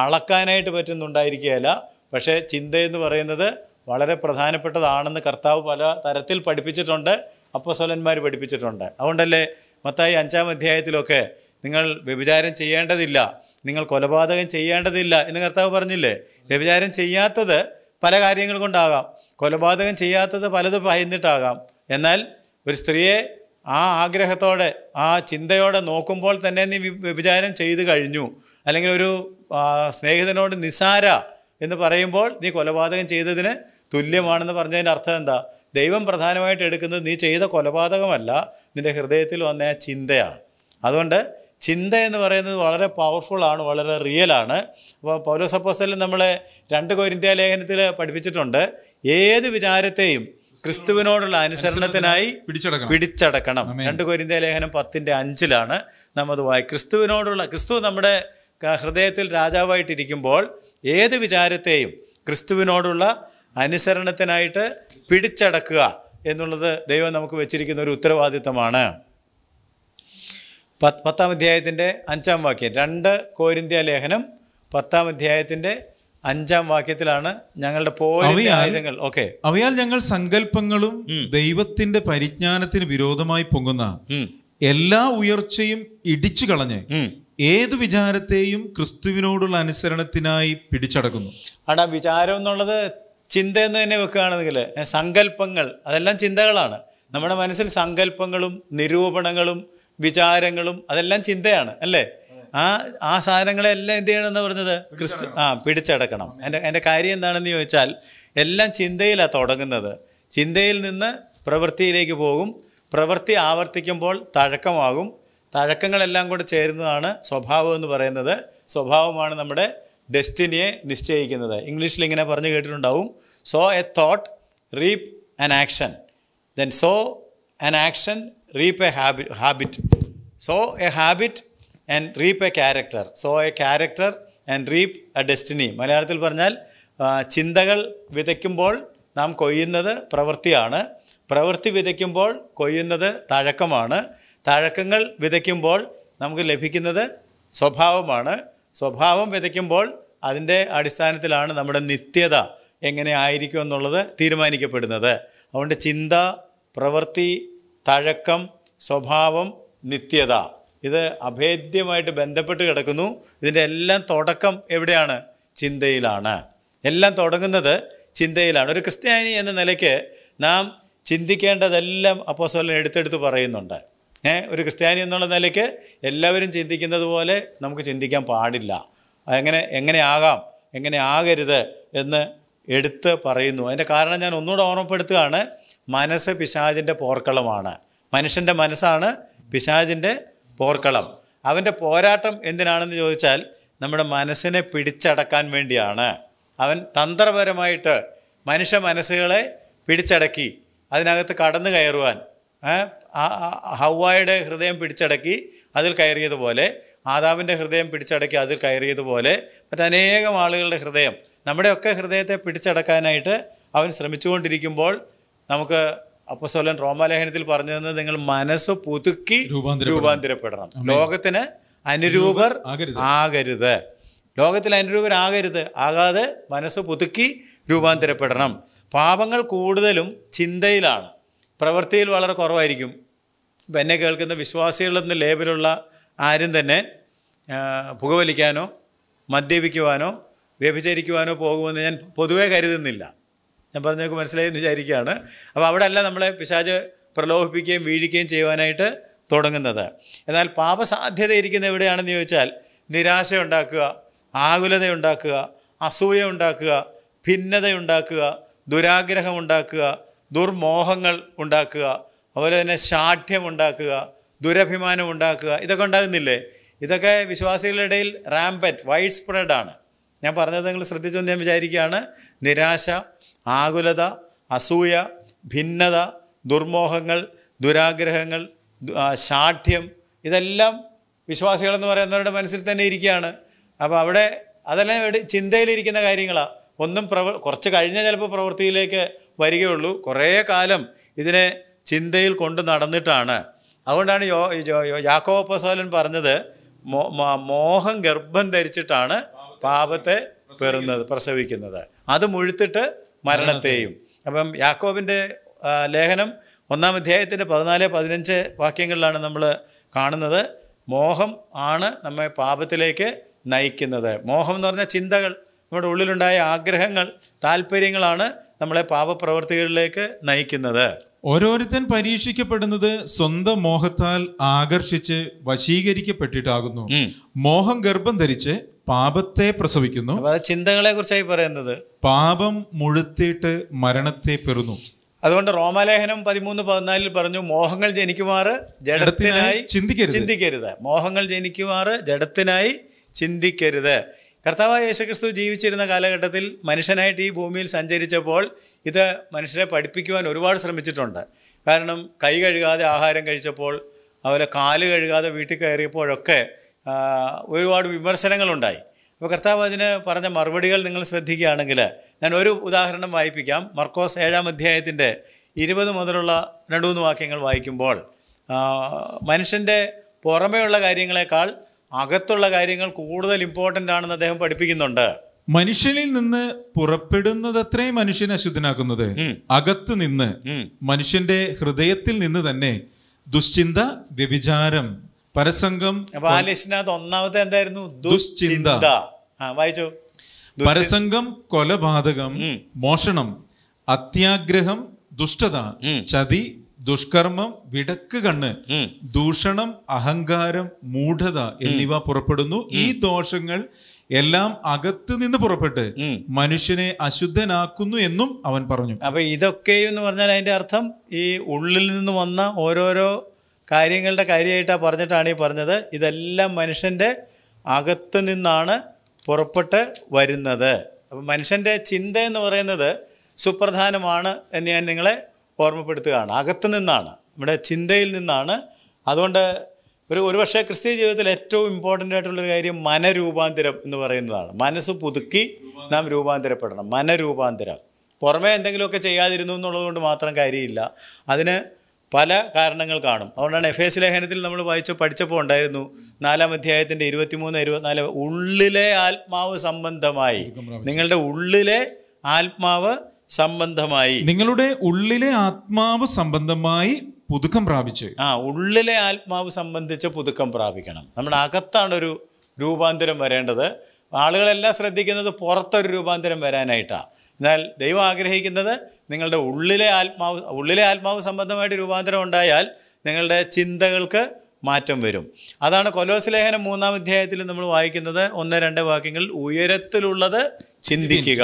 അളക്കാനായിട്ട് പറ്റുന്നുണ്ടായിരിക്കുകയല്ല പക്ഷേ ചിന്തയെന്ന് പറയുന്നത് വളരെ പ്രധാനപ്പെട്ടതാണെന്ന് കർത്താവ് പല തരത്തിൽ പഠിപ്പിച്ചിട്ടുണ്ട് അപ്പസോലന്മാർ പഠിപ്പിച്ചിട്ടുണ്ട് അതുകൊണ്ടല്ലേ മത്തായി അഞ്ചാം അധ്യായത്തിലൊക്കെ നിങ്ങൾ വ്യഭിചാരം ചെയ്യേണ്ടതില്ല നിങ്ങൾ കൊലപാതകം ചെയ്യേണ്ടതില്ല എന്ന് കർത്താവ് പറഞ്ഞില്ലേ വ്യഭിചാരം ചെയ്യാത്തത് പല കാര്യങ്ങൾ കൊണ്ടാകാം കൊലപാതകം ചെയ്യാത്തത് പലത് പയന്നിട്ടാകാം എന്നാൽ ഒരു സ്ത്രീയെ ആ ആഗ്രഹത്തോടെ ആ ചിന്തയോടെ നോക്കുമ്പോൾ തന്നെ നീ വ്യഭിചാരം ചെയ്തു കഴിഞ്ഞു അല്ലെങ്കിൽ ഒരു സ്നേഹിതനോട് നിസാര എന്ന് പറയുമ്പോൾ നീ കൊലപാതകം ചെയ്തതിന് തുല്യമാണെന്ന് പറഞ്ഞതിൻ്റെ അർത്ഥം എന്താ ദൈവം പ്രധാനമായിട്ട് എടുക്കുന്നത് നീ ചെയ്ത കൊലപാതകമല്ല നിൻ്റെ ഹൃദയത്തിൽ വന്ന ചിന്തയാണ് അതുകൊണ്ട് ചിന്ത എന്ന് പറയുന്നത് വളരെ പവർഫുള്ളാണ് വളരെ റിയലാണ് അപ്പോൾ പൗലോസപ്പോസലിൽ നമ്മൾ രണ്ട് കൊരിന്ത്യ ലേഖനത്തിൽ പഠിപ്പിച്ചിട്ടുണ്ട് ഏത് വിചാരത്തെയും ക്രിസ്തുവിനോടുള്ള അനുസരണത്തിനായി പിടിച്ചടക്കണം പിടിച്ചടക്കണം രണ്ട് കൊരിന്ത്യ ലേഖനം പത്തിൻ്റെ അഞ്ചിലാണ് നമ്മത് വായി ക്രിസ്തുവിനോടുള്ള ക്രിസ്തു നമ്മുടെ ഹൃദയത്തിൽ രാജാവായിട്ടിരിക്കുമ്പോൾ ഏത് വിചാരത്തെയും ക്രിസ്തുവിനോടുള്ള അനുസരണത്തിനായിട്ട് പിടിച്ചടക്കുക എന്നുള്ളത് ദൈവം നമുക്ക് വെച്ചിരിക്കുന്ന ഒരു ഉത്തരവാദിത്തമാണ് പത്ത് പത്താം അധ്യായത്തിൻ്റെ അഞ്ചാം വാക്യം രണ്ട് കോരിന്ത്യ ലേഖനം പത്താം അധ്യായത്തിൻ്റെ അഞ്ചാം വാക്യത്തിലാണ് ഞങ്ങളുടെ പോരിന്റെ ആയുധങ്ങൾ ഓക്കെ അവയാൽ ഞങ്ങൾ സങ്കല്പങ്ങളും ദൈവത്തിന്റെ പരിജ്ഞാനത്തിന് വിരോധമായി പൊങ്ങുന്ന എല്ലാ ഉയർച്ചയും ഇടിച്ചു കളഞ്ഞ് ഏത് വിചാരത്തെയും ക്രിസ്തുവിനോടുള്ള അനുസരണത്തിനായി പിടിച്ചടക്കുന്നു ആണ് വിചാരം എന്നുള്ളത് ചിന്ത എന്ന് തന്നെ വെക്കുകയാണെങ്കിൽ സങ്കല്പങ്ങൾ അതെല്ലാം ചിന്തകളാണ് നമ്മുടെ മനസ്സിൽ സങ്കല്പങ്ങളും നിരൂപണങ്ങളും വിചാരങ്ങളും അതെല്ലാം ചിന്തയാണ് അല്ലേ ആ ആ സാധനങ്ങളെല്ലാം എന്ത് ചെയ്യണമെന്ന് പറഞ്ഞത് ക്രിസ്തു ആ പിടിച്ചടക്കണം എൻ്റെ എൻ്റെ കാര്യം എന്താണെന്ന് ചോദിച്ചാൽ എല്ലാം ചിന്തയിലാണ് തുടങ്ങുന്നത് ചിന്തയിൽ നിന്ന് പ്രവൃത്തിയിലേക്ക് പോകും പ്രവൃത്തി ആവർത്തിക്കുമ്പോൾ തഴക്കമാകും തഴക്കങ്ങളെല്ലാം കൂടെ ചേരുന്നതാണ് സ്വഭാവം എന്ന് പറയുന്നത് സ്വഭാവമാണ് നമ്മുടെ ഡെസ്റ്റിനിയെ നിശ്ചയിക്കുന്നത് ഇംഗ്ലീഷിൽ ഇങ്ങനെ പറഞ്ഞു കേട്ടിട്ടുണ്ടാവും sow a thought reap an action then sow an action reap a habit habit sow a habit and reap a character sow a character and reap a destiny മലയാളത്തിൽ പറഞ്ഞാൽ ചിന്തകൾ വിതയ്ക്കുമ്പോൾ നാം കൊയ്യുന്നത് പ്രവൃത്തിയാണ് പ്രവൃത്തി വിതയ്ക്കുമ്പോൾ കൊയ്യുന്നത് തഴക്കമാണ് തഴക്കങ്ങൾ വിതയ്ക്കുമ്പോൾ നമുക്ക് ലഭിക്കുന്നത് സ്വഭാവമാണ് സ്വഭാവം വിതയ്ക്കുമ്പോൾ അതിൻ്റെ അടിസ്ഥാനത്തിലാണ് നമ്മുടെ നിത്യത എങ്ങനെ ആയിരിക്കും എന്നുള്ളത് തീരുമാനിക്കപ്പെടുന്നത് അതുകൊണ്ട് ചിന്ത പ്രവൃത്തി തഴക്കം സ്വഭാവം നിത്യത ഇത് അഭേദ്യമായിട്ട് ബന്ധപ്പെട്ട് കിടക്കുന്നു ഇതിൻ്റെ എല്ലാം തുടക്കം എവിടെയാണ് ചിന്തയിലാണ് എല്ലാം തുടങ്ങുന്നത് ചിന്തയിലാണ് ഒരു ക്രിസ്ത്യാനി എന്ന നിലയ്ക്ക് നാം ചിന്തിക്കേണ്ടതെല്ലാം അപ്പോസോലൻ എടുത്തെടുത്ത് പറയുന്നുണ്ട് ഒരു ക്രിസ്ത്യാനി എന്നുള്ള നിലയ്ക്ക് എല്ലാവരും ചിന്തിക്കുന്നത് പോലെ നമുക്ക് ചിന്തിക്കാൻ പാടില്ല എങ്ങനെ എങ്ങനെയാകാം എങ്ങനെ ആകരുത് എന്ന് എടുത്ത് പറയുന്നു അതിൻ്റെ കാരണം ഞാൻ ഒന്നുകൂടെ ഓർമ്മപ്പെടുത്തുകയാണ് മനസ്സ് പിശാചിൻ്റെ പോർക്കളമാണ് മനുഷ്യൻ്റെ മനസ്സാണ് പിശാചിൻ്റെ പോർക്കളം അവൻ്റെ പോരാട്ടം എന്തിനാണെന്ന് ചോദിച്ചാൽ നമ്മുടെ മനസ്സിനെ പിടിച്ചടക്കാൻ വേണ്ടിയാണ് അവൻ തന്ത്രപരമായിട്ട് മനുഷ്യ മനസ്സുകളെ പിടിച്ചടക്കി അതിനകത്ത് കടന്നു കയറുവാൻ ഹൗവായുടെ ഹൃദയം പിടിച്ചടക്കി അതിൽ കയറിയതുപോലെ ആദാവിൻ്റെ ഹൃദയം പിടിച്ചടക്കി അതിൽ കയറിയതുപോലെ മറ്റനേകം ആളുകളുടെ ഹൃദയം നമ്മുടെയൊക്കെ ഹൃദയത്തെ പിടിച്ചടക്കാനായിട്ട് അവൻ ശ്രമിച്ചുകൊണ്ടിരിക്കുമ്പോൾ നമുക്ക് അപ്പസോലൻ റോമാലേഖനത്തിൽ പറഞ്ഞതെന്ന് നിങ്ങൾ മനസ്സ് പുതുക്കി രൂപാന്തരപ്പെടണം ലോകത്തിന് അനുരൂപർ ആകരുത് ലോകത്തിൽ അനുരൂപരാകരുത് ആകാതെ മനസ്സ് പുതുക്കി രൂപാന്തരപ്പെടണം പാപങ്ങൾ കൂടുതലും ചിന്തയിലാണ് പ്രവൃത്തിയിൽ വളരെ കുറവായിരിക്കും ഇപ്പം എന്നെ കേൾക്കുന്ന വിശ്വാസികളെന്ന ലേബലുള്ള ആരും തന്നെ പുകവലിക്കാനോ മദ്യപിക്കുവാനോ വ്യഭിചരിക്കുവാനോ പോകുമെന്ന് ഞാൻ പൊതുവേ കരുതുന്നില്ല ഞാൻ പറഞ്ഞൊക്കെ മനസ്സിലായി വിചാരിക്കുകയാണ് അപ്പോൾ അവിടെ അല്ല നമ്മളെ പിശാജ് പ്രലോഭിപ്പിക്കുകയും വീഴിക്കുകയും ചെയ്യുവാനായിട്ട് തുടങ്ങുന്നത് എന്നാൽ പാപസാധ്യത ഇരിക്കുന്ന എവിടെയാണെന്ന് ചോദിച്ചാൽ നിരാശ ഉണ്ടാക്കുക ആകുലത ഉണ്ടാക്കുക അസൂയ ഉണ്ടാക്കുക ഭിന്നത ഉണ്ടാക്കുക ദുരാഗ്രഹം ഉണ്ടാക്കുക ദുർമോഹങ്ങൾ ഉണ്ടാക്കുക അതുപോലെ തന്നെ ശാഠ്യം ഉണ്ടാക്കുക ദുരഭിമാനം ഉണ്ടാക്കുക ഇതൊക്കെ ഉണ്ടാകുന്നില്ലേ ഇതൊക്കെ വിശ്വാസികളുടെ ഇടയിൽ റാമ്പറ്റ് വൈഡ് സ്പ്രെഡ് ആണ് ഞാൻ പറഞ്ഞത് നിങ്ങൾ ശ്രദ്ധിച്ചു ഞാൻ വിചാരിക്കുകയാണ് നിരാശ ആകുലത അസൂയ ഭിന്നത ദുർമോഹങ്ങൾ ദുരാഗ്രഹങ്ങൾ ശാഠ്യം ഇതെല്ലാം വിശ്വാസികളെന്ന് പറയുന്നവരുടെ മനസ്സിൽ തന്നെ ഇരിക്കുകയാണ് അപ്പോൾ അവിടെ അതെല്ലാം ചിന്തയിലിരിക്കുന്ന കാര്യങ്ങളാണ് ഒന്നും പ്രവ കുറച്ച് കഴിഞ്ഞാൽ ചിലപ്പോൾ പ്രവൃത്തിയിലേക്ക് വരികയുള്ളൂ കുറേ കാലം ഇതിനെ ചിന്തയിൽ കൊണ്ട് നടന്നിട്ടാണ് അതുകൊണ്ടാണ് യോ യാക്കോപ്പസോലൻ പറഞ്ഞത് മോഹം ഗർഭം ധരിച്ചിട്ടാണ് പാപത്തെ പെറുന്നത് പ്രസവിക്കുന്നത് അത് മുഴുത്തിട്ട് മരണത്തെയും അപ്പം യാക്കോബിൻ്റെ ലേഖനം ഒന്നാം അധ്യായത്തിൻ്റെ പതിനാല് പതിനഞ്ച് വാക്യങ്ങളിലാണ് നമ്മൾ കാണുന്നത് മോഹം ആണ് നമ്മെ പാപത്തിലേക്ക് നയിക്കുന്നത് മോഹം എന്ന് പറഞ്ഞാൽ ചിന്തകൾ നമ്മുടെ ഉള്ളിലുണ്ടായ ആഗ്രഹങ്ങൾ താല്പര്യങ്ങളാണ് നമ്മളെ പാപപ്രവർത്തികളിലേക്ക് നയിക്കുന്നത് ഓരോരുത്തൻ പരീക്ഷിക്കപ്പെടുന്നത് സ്വന്തം മോഹത്താൽ ആകർഷിച്ച് വശീകരിക്കപ്പെട്ടിട്ടാകുന്നു മോഹം ഗർഭം ധരിച്ച് പാപത്തെ പ്രസവിക്കുന്നു ചിന്തകളെ കുറിച്ചായി പറയുന്നത് പാപം മുഴുത്തിയിട്ട് മരണത്തെ പെറുന്നു അതുകൊണ്ട് റോമാലേഖനം പതിമൂന്ന് പതിനാലിൽ പറഞ്ഞു മോഹങ്ങൾ ജനിക്കുമാറ് ജഡത്തിനായി ചിന്തിക്കരുത് ചിന്തിക്കരുത് മോഹങ്ങൾ ജനിക്കുമാറ് ജഡത്തിനായി ചിന്തിക്കരുത് കർത്താവായ യേശുക്രിസ്തു ജീവിച്ചിരുന്ന കാലഘട്ടത്തിൽ മനുഷ്യനായിട്ട് ഈ ഭൂമിയിൽ സഞ്ചരിച്ചപ്പോൾ ഇത് മനുഷ്യരെ പഠിപ്പിക്കുവാൻ ഒരുപാട് ശ്രമിച്ചിട്ടുണ്ട് കാരണം കൈ കഴുകാതെ ആഹാരം കഴിച്ചപ്പോൾ അതുപോലെ കാല് കഴുകാതെ വീട്ടിൽ കയറിയപ്പോഴൊക്കെ ഒരുപാട് വിമർശനങ്ങളുണ്ടായി അപ്പോൾ കർത്താവ് അതിന് പറഞ്ഞ മറുപടികൾ നിങ്ങൾ ശ്രദ്ധിക്കുകയാണെങ്കിൽ ഞാൻ ഒരു ഉദാഹരണം വായിപ്പിക്കാം മർക്കോസ് ഏഴാം അധ്യായത്തിൻ്റെ ഇരുപത് മുതലുള്ള രണ്ട് മൂന്ന് വാക്യങ്ങൾ വായിക്കുമ്പോൾ മനുഷ്യൻ്റെ പുറമേയുള്ള കാര്യങ്ങളെക്കാൾ അകത്തുള്ള കാര്യങ്ങൾ കൂടുതൽ ഇമ്പോർട്ടൻ്റ് ആണെന്ന് അദ്ദേഹം പഠിപ്പിക്കുന്നുണ്ട് മനുഷ്യനിൽ നിന്ന് പുറപ്പെടുന്നതത്രേ മനുഷ്യനെ അശുദ്ധനാക്കുന്നത് അകത്ത് നിന്ന് മനുഷ്യന്റെ ഹൃദയത്തിൽ നിന്ന് തന്നെ ദുശ്ചിന്ത വ്യഭിചാരം പരസംഗം ബാലകൃഷ്ണനാഥ് ഒന്നാമത്തെ എന്തായിരുന്നു ദുശ്ചിന്ത വായിച്ചു പരസംഗം കൊലപാതകം മോഷണം അത്യാഗ്രഹം ദുഷ്ടത ചതി ദുഷ്കർമ്മം വിടക്ക് കണ്ണ് ദൂഷണം അഹങ്കാരം മൂഢത എന്നിവ പുറപ്പെടുന്നു ഈ ദോഷങ്ങൾ എല്ലാം അകത്ത് നിന്ന് പുറപ്പെട്ട് മനുഷ്യനെ അശുദ്ധനാക്കുന്നു എന്നും അവൻ പറഞ്ഞു അപ്പൊ ഇതൊക്കെ എന്ന് പറഞ്ഞാൽ അതിന്റെ അർത്ഥം ഈ ഉള്ളിൽ നിന്ന് വന്ന ഓരോരോ കാര്യങ്ങളുടെ കാര്യമായിട്ടാണ് പറഞ്ഞിട്ടാണ് ഈ പറഞ്ഞത് ഇതെല്ലാം മനുഷ്യന്റെ അകത്ത് നിന്നാണ് പുറപ്പെട്ട് വരുന്നത് അപ്പൊ മനുഷ്യന്റെ ചിന്ത എന്ന് പറയുന്നത് സുപ്രധാനമാണ് എന്ന് ഞാൻ നിങ്ങളെ ഓർമ്മപ്പെടുത്തുകയാണ് അകത്തു നിന്നാണ് നമ്മുടെ ചിന്തയിൽ നിന്നാണ് അതുകൊണ്ട് ഒരു ഒരുപക്ഷെ ക്രിസ്തീയ ജീവിതത്തിൽ ഏറ്റവും ഇമ്പോർട്ടൻ്റ് ആയിട്ടുള്ളൊരു കാര്യം മനരൂപാന്തരം എന്ന് പറയുന്നതാണ് മനസ്സ് പുതുക്കി നാം രൂപാന്തരപ്പെടണം മനരൂപാന്തരം പുറമേ എന്തെങ്കിലുമൊക്കെ ചെയ്യാതിരുന്നു എന്നുള്ളതുകൊണ്ട് മാത്രം കാര്യമില്ല അതിന് പല കാരണങ്ങൾ കാണും അതുകൊണ്ടാണ് എഫ് എസ് ലേഖനത്തിൽ നമ്മൾ വായിച്ചു പഠിച്ചപ്പോൾ ഉണ്ടായിരുന്നു നാലാം അധ്യായത്തിൻ്റെ ഇരുപത്തിമൂന്ന് ഇരുപത്തിനാല് ഉള്ളിലെ ആത്മാവ് സംബന്ധമായി നിങ്ങളുടെ ഉള്ളിലെ ആത്മാവ് സംബന്ധമായി നിങ്ങളുടെ ഉള്ളിലെ ആത്മാവ് സംബന്ധമായി പുതുക്കം പ്രാപിച്ച് ആ ഉള്ളിലെ ആത്മാവ് സംബന്ധിച്ച് പുതുക്കം പ്രാപിക്കണം നമ്മുടെ അകത്താണ് ഒരു രൂപാന്തരം വരേണ്ടത് ആളുകളെല്ലാം ശ്രദ്ധിക്കുന്നത് പുറത്തൊരു രൂപാന്തരം വരാനായിട്ടാണ് എന്നാൽ ദൈവം ആഗ്രഹിക്കുന്നത് നിങ്ങളുടെ ഉള്ളിലെ ആത്മാവ് ഉള്ളിലെ ആത്മാവ് സംബന്ധമായിട്ട് രൂപാന്തരം ഉണ്ടായാൽ നിങ്ങളുടെ ചിന്തകൾക്ക് മാറ്റം വരും അതാണ് കൊലോസ്ലേഖനം മൂന്നാം അധ്യായത്തിൽ നമ്മൾ വായിക്കുന്നത് ഒന്ന് രണ്ട് വാക്യങ്ങൾ ഉയരത്തിലുള്ളത് ചിന്തിക്കുക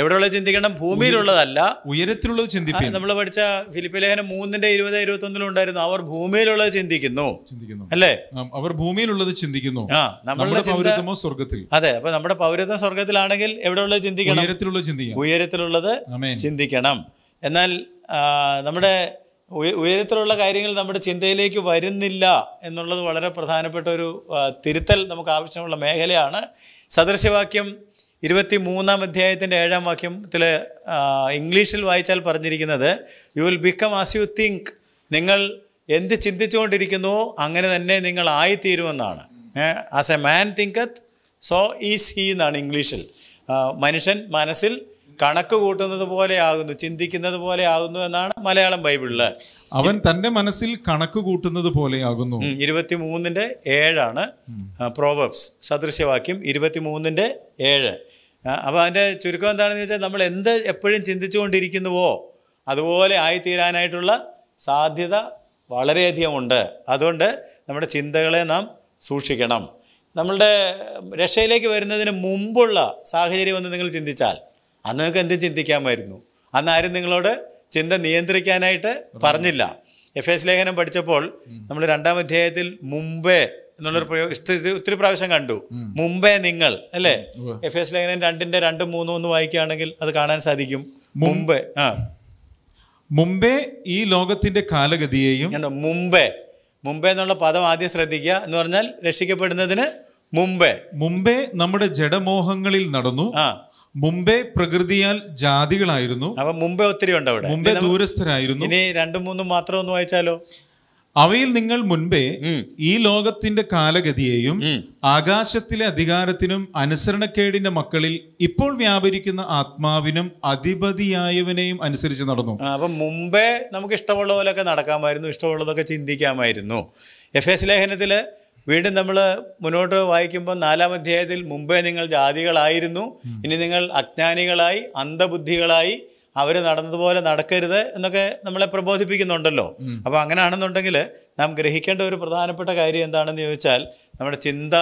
എവിടെയുള്ള ചിന്തിക്കണം ഭൂമിയിലുള്ളതല്ല ഉയരത്തിലുള്ളത് ചിന്തിക്കും നമ്മൾ പഠിച്ച ഫിലിപ്പ് ലേഖനം മൂന്നിന്റെ ഇരുപത് ഇരുപത്തി ഒന്നിലും ഉണ്ടായിരുന്നു അവർ ഭൂമിയിലുള്ളത് ചിന്തിക്കുന്നു ചിന്തിക്കുന്നു അല്ലേ അവർ ഭൂമിയിലുള്ളത് ചിന്തിക്കുന്നു ആ നമ്മുടെ പൗരത്വമോ സ്വർഗത്തിൽ അതെ അപ്പൊ നമ്മുടെ പൗരത്വം സ്വർഗത്തിലാണെങ്കിൽ എവിടെയുള്ളത് ചിന്തിക്കണം ഉയരത്തിലുള്ളത് ചിന്തിക്കണം ഉയരത്തിലുള്ളത് ചിന്തിക്കണം എന്നാൽ നമ്മുടെ ഉയരത്തിലുള്ള കാര്യങ്ങൾ നമ്മുടെ ചിന്തയിലേക്ക് വരുന്നില്ല എന്നുള്ളത് വളരെ പ്രധാനപ്പെട്ട ഒരു തിരുത്തൽ നമുക്ക് ആവശ്യമുള്ള മേഖലയാണ് സദൃശവാക്യം ഇരുപത്തി മൂന്നാം അധ്യായത്തിൻ്റെ ഏഴാം വാക്യത്തിൽ ഇംഗ്ലീഷിൽ വായിച്ചാൽ പറഞ്ഞിരിക്കുന്നത് you will become as you think നിങ്ങൾ എന്ത് ചിന്തിച്ചുകൊണ്ടിരിക്കുന്നു അങ്ങനെ തന്നെ നിങ്ങൾ ആയിത്തീരുമെന്നാണ് as a man thinketh so is he എന്നാണ് ഇംഗ്ലീഷിൽ മനുഷ്യൻ മനസ്സിൽ കണക്ക് കൂട്ടുന്നത് പോലെ ആകുന്നു ചിന്തിക്കുന്നത് പോലെ ആകുന്നു എന്നാണ് മലയാളം ബൈബിളിൽ അവൻ തന്റെ മനസ്സിൽ കണക്ക് കൂട്ടുന്നത് പോലെയാകുന്നു മൂന്നിന്റെ ഏഴാണ് പ്രോവബ്സ് സദൃശ്യവാക്യം മൂന്നിന്റെ ഏഴ് അപ്പൊ അതിന്റെ ചുരുക്കം എന്താണെന്ന് വെച്ചാൽ നമ്മൾ എന്ത് എപ്പോഴും ചിന്തിച്ചുകൊണ്ടിരിക്കുന്നുവോ അതുപോലെ ആയിത്തീരാനായിട്ടുള്ള സാധ്യത വളരെയധികം ഉണ്ട് അതുകൊണ്ട് നമ്മുടെ ചിന്തകളെ നാം സൂക്ഷിക്കണം നമ്മളുടെ രക്ഷയിലേക്ക് വരുന്നതിന് മുമ്പുള്ള സാഹചര്യം ഒന്ന് നിങ്ങൾ ചിന്തിച്ചാൽ അന്ന് നിങ്ങൾക്ക് എന്തും ചിന്തിക്കാമായിരുന്നു അന്ന് ആരും നിങ്ങളോട് ചിന്ത നിയന്ത്രിക്കാനായിട്ട് പറഞ്ഞില്ല എഫ് എസ് ലേഖനം പഠിച്ചപ്പോൾ നമ്മൾ രണ്ടാം അധ്യായത്തിൽ മുമ്പേ എന്നുള്ളൊരു പ്രയോഗം ഒത്തിരി പ്രാവശ്യം കണ്ടു മുമ്പേ നിങ്ങൾ അല്ലേ എഫ് എസ് ലേഖനം രണ്ടിന്റെ രണ്ടും മൂന്നും ഒന്ന് വായിക്കുകയാണെങ്കിൽ അത് കാണാൻ സാധിക്കും മുമ്പേ ആ മുമ്പേ ഈ ലോകത്തിന്റെ കാലഗതിയെയും മുമ്പേ മുമ്പേ എന്നുള്ള പദം ആദ്യം ശ്രദ്ധിക്കുക എന്ന് പറഞ്ഞാൽ രക്ഷിക്കപ്പെടുന്നതിന് മുമ്പേ മുമ്പേ നമ്മുടെ ജഡമോഹങ്ങളിൽ നടന്നു ആ മുമ്പേ പ്രകൃതിയാൽ ജാതികളായിരുന്നു അവ മുമ്പേ ഒത്തിരി ഉണ്ട് അവിടെ മുമ്പേ ദൂരസ്ഥരായിരുന്നു ഇനി രണ്ടും മൂന്നും മാത്രം ഒന്ന് വായിച്ചാലോ അവയിൽ നിങ്ങൾ മുൻപേ ഈ ലോകത്തിന്റെ കാലഗതിയെയും ആകാശത്തിലെ അധികാരത്തിനും അനുസരണക്കേടിന്റെ മക്കളിൽ ഇപ്പോൾ വ്യാപരിക്കുന്ന ആത്മാവിനും അധിപതിയായവനെയും അനുസരിച്ച് നടന്നു അപ്പൊ മുമ്പേ നമുക്ക് ഇഷ്ടമുള്ള പോലെയൊക്കെ നടക്കാമായിരുന്നു ഇഷ്ടമുള്ളതൊക്കെ ചിന്തിക്കാമായിരുന്നു എഫ് എസ് ലേഖനത്തില് വീണ്ടും നമ്മൾ മുന്നോട്ട് വായിക്കുമ്പോൾ നാലാം അധ്യായത്തിൽ മുമ്പേ നിങ്ങൾ ജാതികളായിരുന്നു ഇനി നിങ്ങൾ അജ്ഞാനികളായി അന്ധബുദ്ധികളായി അവർ നടന്നതുപോലെ നടക്കരുത് എന്നൊക്കെ നമ്മളെ പ്രബോധിപ്പിക്കുന്നുണ്ടല്ലോ അപ്പോൾ അങ്ങനെയാണെന്നുണ്ടെങ്കിൽ നാം ഗ്രഹിക്കേണ്ട ഒരു പ്രധാനപ്പെട്ട കാര്യം എന്താണെന്ന് ചോദിച്ചാൽ നമ്മുടെ ചിന്ത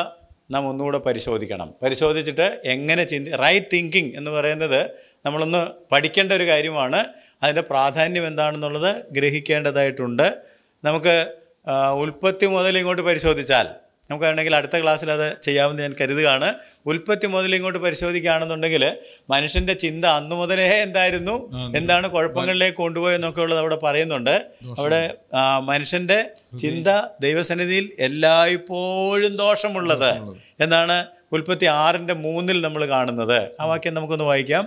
നാം ഒന്നുകൂടെ പരിശോധിക്കണം പരിശോധിച്ചിട്ട് എങ്ങനെ ചിന്തി റൈറ്റ് തിങ്കിങ് എന്ന് പറയുന്നത് നമ്മളൊന്ന് പഠിക്കേണ്ട ഒരു കാര്യമാണ് അതിൻ്റെ പ്രാധാന്യം എന്താണെന്നുള്ളത് ഗ്രഹിക്കേണ്ടതായിട്ടുണ്ട് നമുക്ക് ഉൽപ്പത്തി മുതൽ ഇങ്ങോട്ട് പരിശോധിച്ചാൽ നമുക്ക് വേണമെങ്കിൽ അടുത്ത ക്ലാസ്സിൽ അത് ചെയ്യാമെന്ന് ഞാൻ കരുതുകയാണ് ഉൽപ്പത്തി മുതൽ ഇങ്ങോട്ട് പരിശോധിക്കുകയാണെന്നുണ്ടെങ്കിൽ മനുഷ്യന്റെ ചിന്ത അന്നു മുതലേ എന്തായിരുന്നു എന്താണ് കുഴപ്പങ്ങളിലേക്ക് കൊണ്ടുപോയെന്നൊക്കെ ഉള്ളത് അവിടെ പറയുന്നുണ്ട് അവിടെ മനുഷ്യന്റെ ചിന്ത ദൈവസന്നിധിയിൽ എല്ലായ്പ്പോഴും ദോഷമുള്ളത് എന്നാണ് ഉൽപ്പത്തി ആറിന്റെ മൂന്നിൽ നമ്മൾ കാണുന്നത് ആ വാക്യം നമുക്കൊന്ന് വായിക്കാം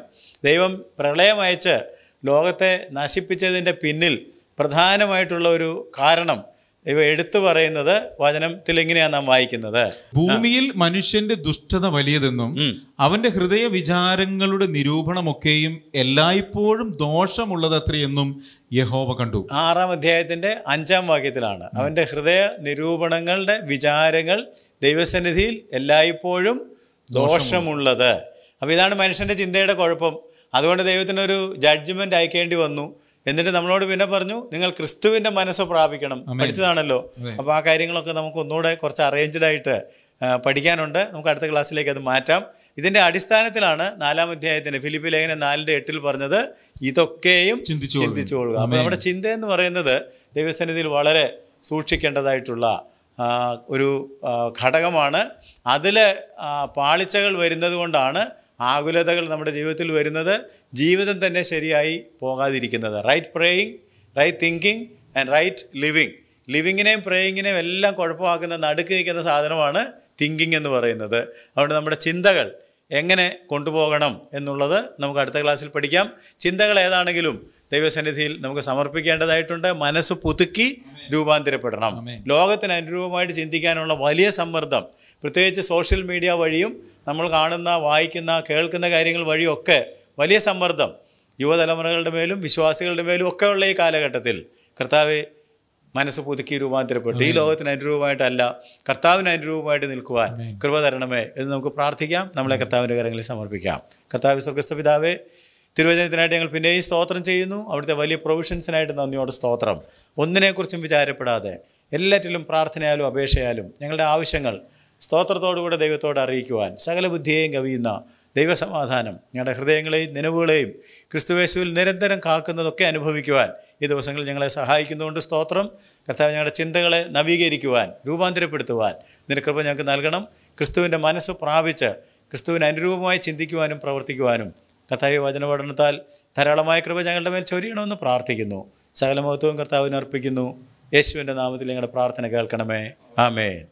ദൈവം പ്രളയം അയച്ച് ലോകത്തെ നശിപ്പിച്ചതിൻ്റെ പിന്നിൽ പ്രധാനമായിട്ടുള്ള ഒരു കാരണം ഇവ എടുത്തു പറയുന്നത് വചനത്തിൽ എങ്ങനെയാണ് നാം വായിക്കുന്നത് ഭൂമിയിൽ മനുഷ്യന്റെ ദുഷ്ടത വലിയതെന്നും അവന്റെ ഹൃദയ വിചാരങ്ങളുടെ നിരൂപണമൊക്കെയും എല്ലായ്പ്പോഴും ദോഷമുള്ളതത്രയെന്നും യഹോവ കണ്ടു ആറാം അധ്യായത്തിന്റെ അഞ്ചാം വാക്യത്തിലാണ് അവന്റെ ഹൃദയ നിരൂപണങ്ങളുടെ വിചാരങ്ങൾ ദൈവസന്നിധിയിൽ എല്ലായ്പ്പോഴും ദോഷമുള്ളത് അപ്പോൾ ഇതാണ് മനുഷ്യന്റെ ചിന്തയുടെ കുഴപ്പം അതുകൊണ്ട് ദൈവത്തിനൊരു ജഡ്ജ്മെന്റ് അയക്കേണ്ടി വന്നു എന്നിട്ട് നമ്മളോട് പിന്നെ പറഞ്ഞു നിങ്ങൾ ക്രിസ്തുവിന്റെ മനസ്സ് പ്രാപിക്കണം പഠിച്ചതാണല്ലോ അപ്പൊ ആ കാര്യങ്ങളൊക്കെ നമുക്ക് ഒന്നുകൂടെ കുറച്ച് അറേഞ്ച്ഡ് ആയിട്ട് പഠിക്കാനുണ്ട് നമുക്ക് അടുത്ത ക്ലാസ്സിലേക്ക് അത് മാറ്റാം ഇതിന്റെ അടിസ്ഥാനത്തിലാണ് നാലാം അധ്യായത്തിന്റെ ഫിലിപ്പ് ലേഖന നാലിന്റെ എട്ടിൽ പറഞ്ഞത് ഇതൊക്കെയും ചിന്തിച്ചു കൊള്ളുക അപ്പൊ നമ്മുടെ ചിന്ത എന്ന് പറയുന്നത് ദൈവസന്നിധിയിൽ വളരെ സൂക്ഷിക്കേണ്ടതായിട്ടുള്ള ഒരു ഘടകമാണ് അതിൽ പാളിച്ചകൾ വരുന്നത് കൊണ്ടാണ് ആകുലതകൾ നമ്മുടെ ജീവിതത്തിൽ വരുന്നത് ജീവിതം തന്നെ ശരിയായി പോകാതിരിക്കുന്നത് right praying right thinking and right living ലിവിങ്ങിനെയും പ്രേയിങ്ങിനെയും എല്ലാം കുഴപ്പമാക്കുന്ന നടുക്ക് നിൽക്കുന്ന സാധനമാണ് തിങ്കിങ് എന്ന് പറയുന്നത് അതുകൊണ്ട് നമ്മുടെ ചിന്തകൾ എങ്ങനെ കൊണ്ടുപോകണം എന്നുള്ളത് നമുക്ക് അടുത്ത ക്ലാസ്സിൽ പഠിക്കാം ചിന്തകൾ ഏതാണെങ്കിലും ദൈവസന്നിധിയിൽ നമുക്ക് സമർപ്പിക്കേണ്ടതായിട്ടുണ്ട് മനസ്സ് പുതുക്കി രൂപാന്തരപ്പെടണം ലോകത്തിന് അനുരൂപമായിട്ട് ചിന്തിക്കാനുള്ള വലിയ സമ്മർദ്ദം പ്രത്യേകിച്ച് സോഷ്യൽ മീഡിയ വഴിയും നമ്മൾ കാണുന്ന വായിക്കുന്ന കേൾക്കുന്ന കാര്യങ്ങൾ വഴിയൊക്കെ വലിയ സമ്മർദ്ദം യുവതലമുറകളുടെ മേലും വിശ്വാസികളുടെ മേലും ഒക്കെയുള്ള ഈ കാലഘട്ടത്തിൽ കർത്താവ് മനസ്സ് പുതുക്കി രൂപാന്തരപ്പെട്ട് ഈ ലോകത്തിന് അനുരൂപമായിട്ടല്ല കർത്താവിന് അനുരൂപമായിട്ട് നിൽക്കുവാൻ കൃപ തരണമേ എന്ന് നമുക്ക് പ്രാർത്ഥിക്കാം നമ്മളെ കർത്താവിൻ്റെ കരങ്ങളിൽ സമർപ്പിക്കാം കർത്താവ് സ്വർഗസ്ഥ പിതാവേ തിരുവചനത്തിനായിട്ട് ഞങ്ങൾ പിന്നെയും സ്തോത്രം ചെയ്യുന്നു അവിടുത്തെ വലിയ പ്രൊവിഷൻസിനായിട്ട് നന്ദിയോട് സ്തോത്രം ഒന്നിനെക്കുറിച്ചും വിചാരപ്പെടാതെ എല്ലാറ്റിലും പ്രാർത്ഥനയാലും അപേക്ഷയാലും ഞങ്ങളുടെ ആവശ്യങ്ങൾ സ്തോത്രത്തോടുകൂടെ ദൈവത്തോട് അറിയിക്കുവാൻ സകല ബുദ്ധിയെയും കവിയുന്ന ദൈവസമാധാനം ഞങ്ങളുടെ ഹൃദയങ്ങളെയും നിലവുകളെയും ക്രിസ്തുവേശുവിൽ നിരന്തരം കാക്കുന്നതൊക്കെ അനുഭവിക്കുവാൻ ഈ ദിവസങ്ങളിൽ ഞങ്ങളെ സഹായിക്കുന്നതുകൊണ്ട് സ്തോത്രം കർത്താവ് ഞങ്ങളുടെ ചിന്തകളെ നവീകരിക്കുവാൻ രൂപാന്തരപ്പെടുത്തുവാൻ നിനക്കൃപ ഞങ്ങൾക്ക് നൽകണം ക്രിസ്തുവിൻ്റെ മനസ്സ് പ്രാപിച്ച് ക്രിസ്തുവിന് അനുരൂപമായി ചിന്തിക്കുവാനും പ്രവർത്തിക്കുവാനും കർത്താവ് വചന പഠനത്താൽ ധാരാളമായ കൃപ ഞങ്ങളുടെ മേൽ ചൊരിയണമെന്ന് പ്രാർത്ഥിക്കുന്നു സകല മഹത്വവും കർത്താവിന് അർപ്പിക്കുന്നു യേശുവിൻ്റെ നാമത്തിൽ ഞങ്ങളുടെ പ്രാർത്ഥന കേൾക്കണമേ ആമേൻ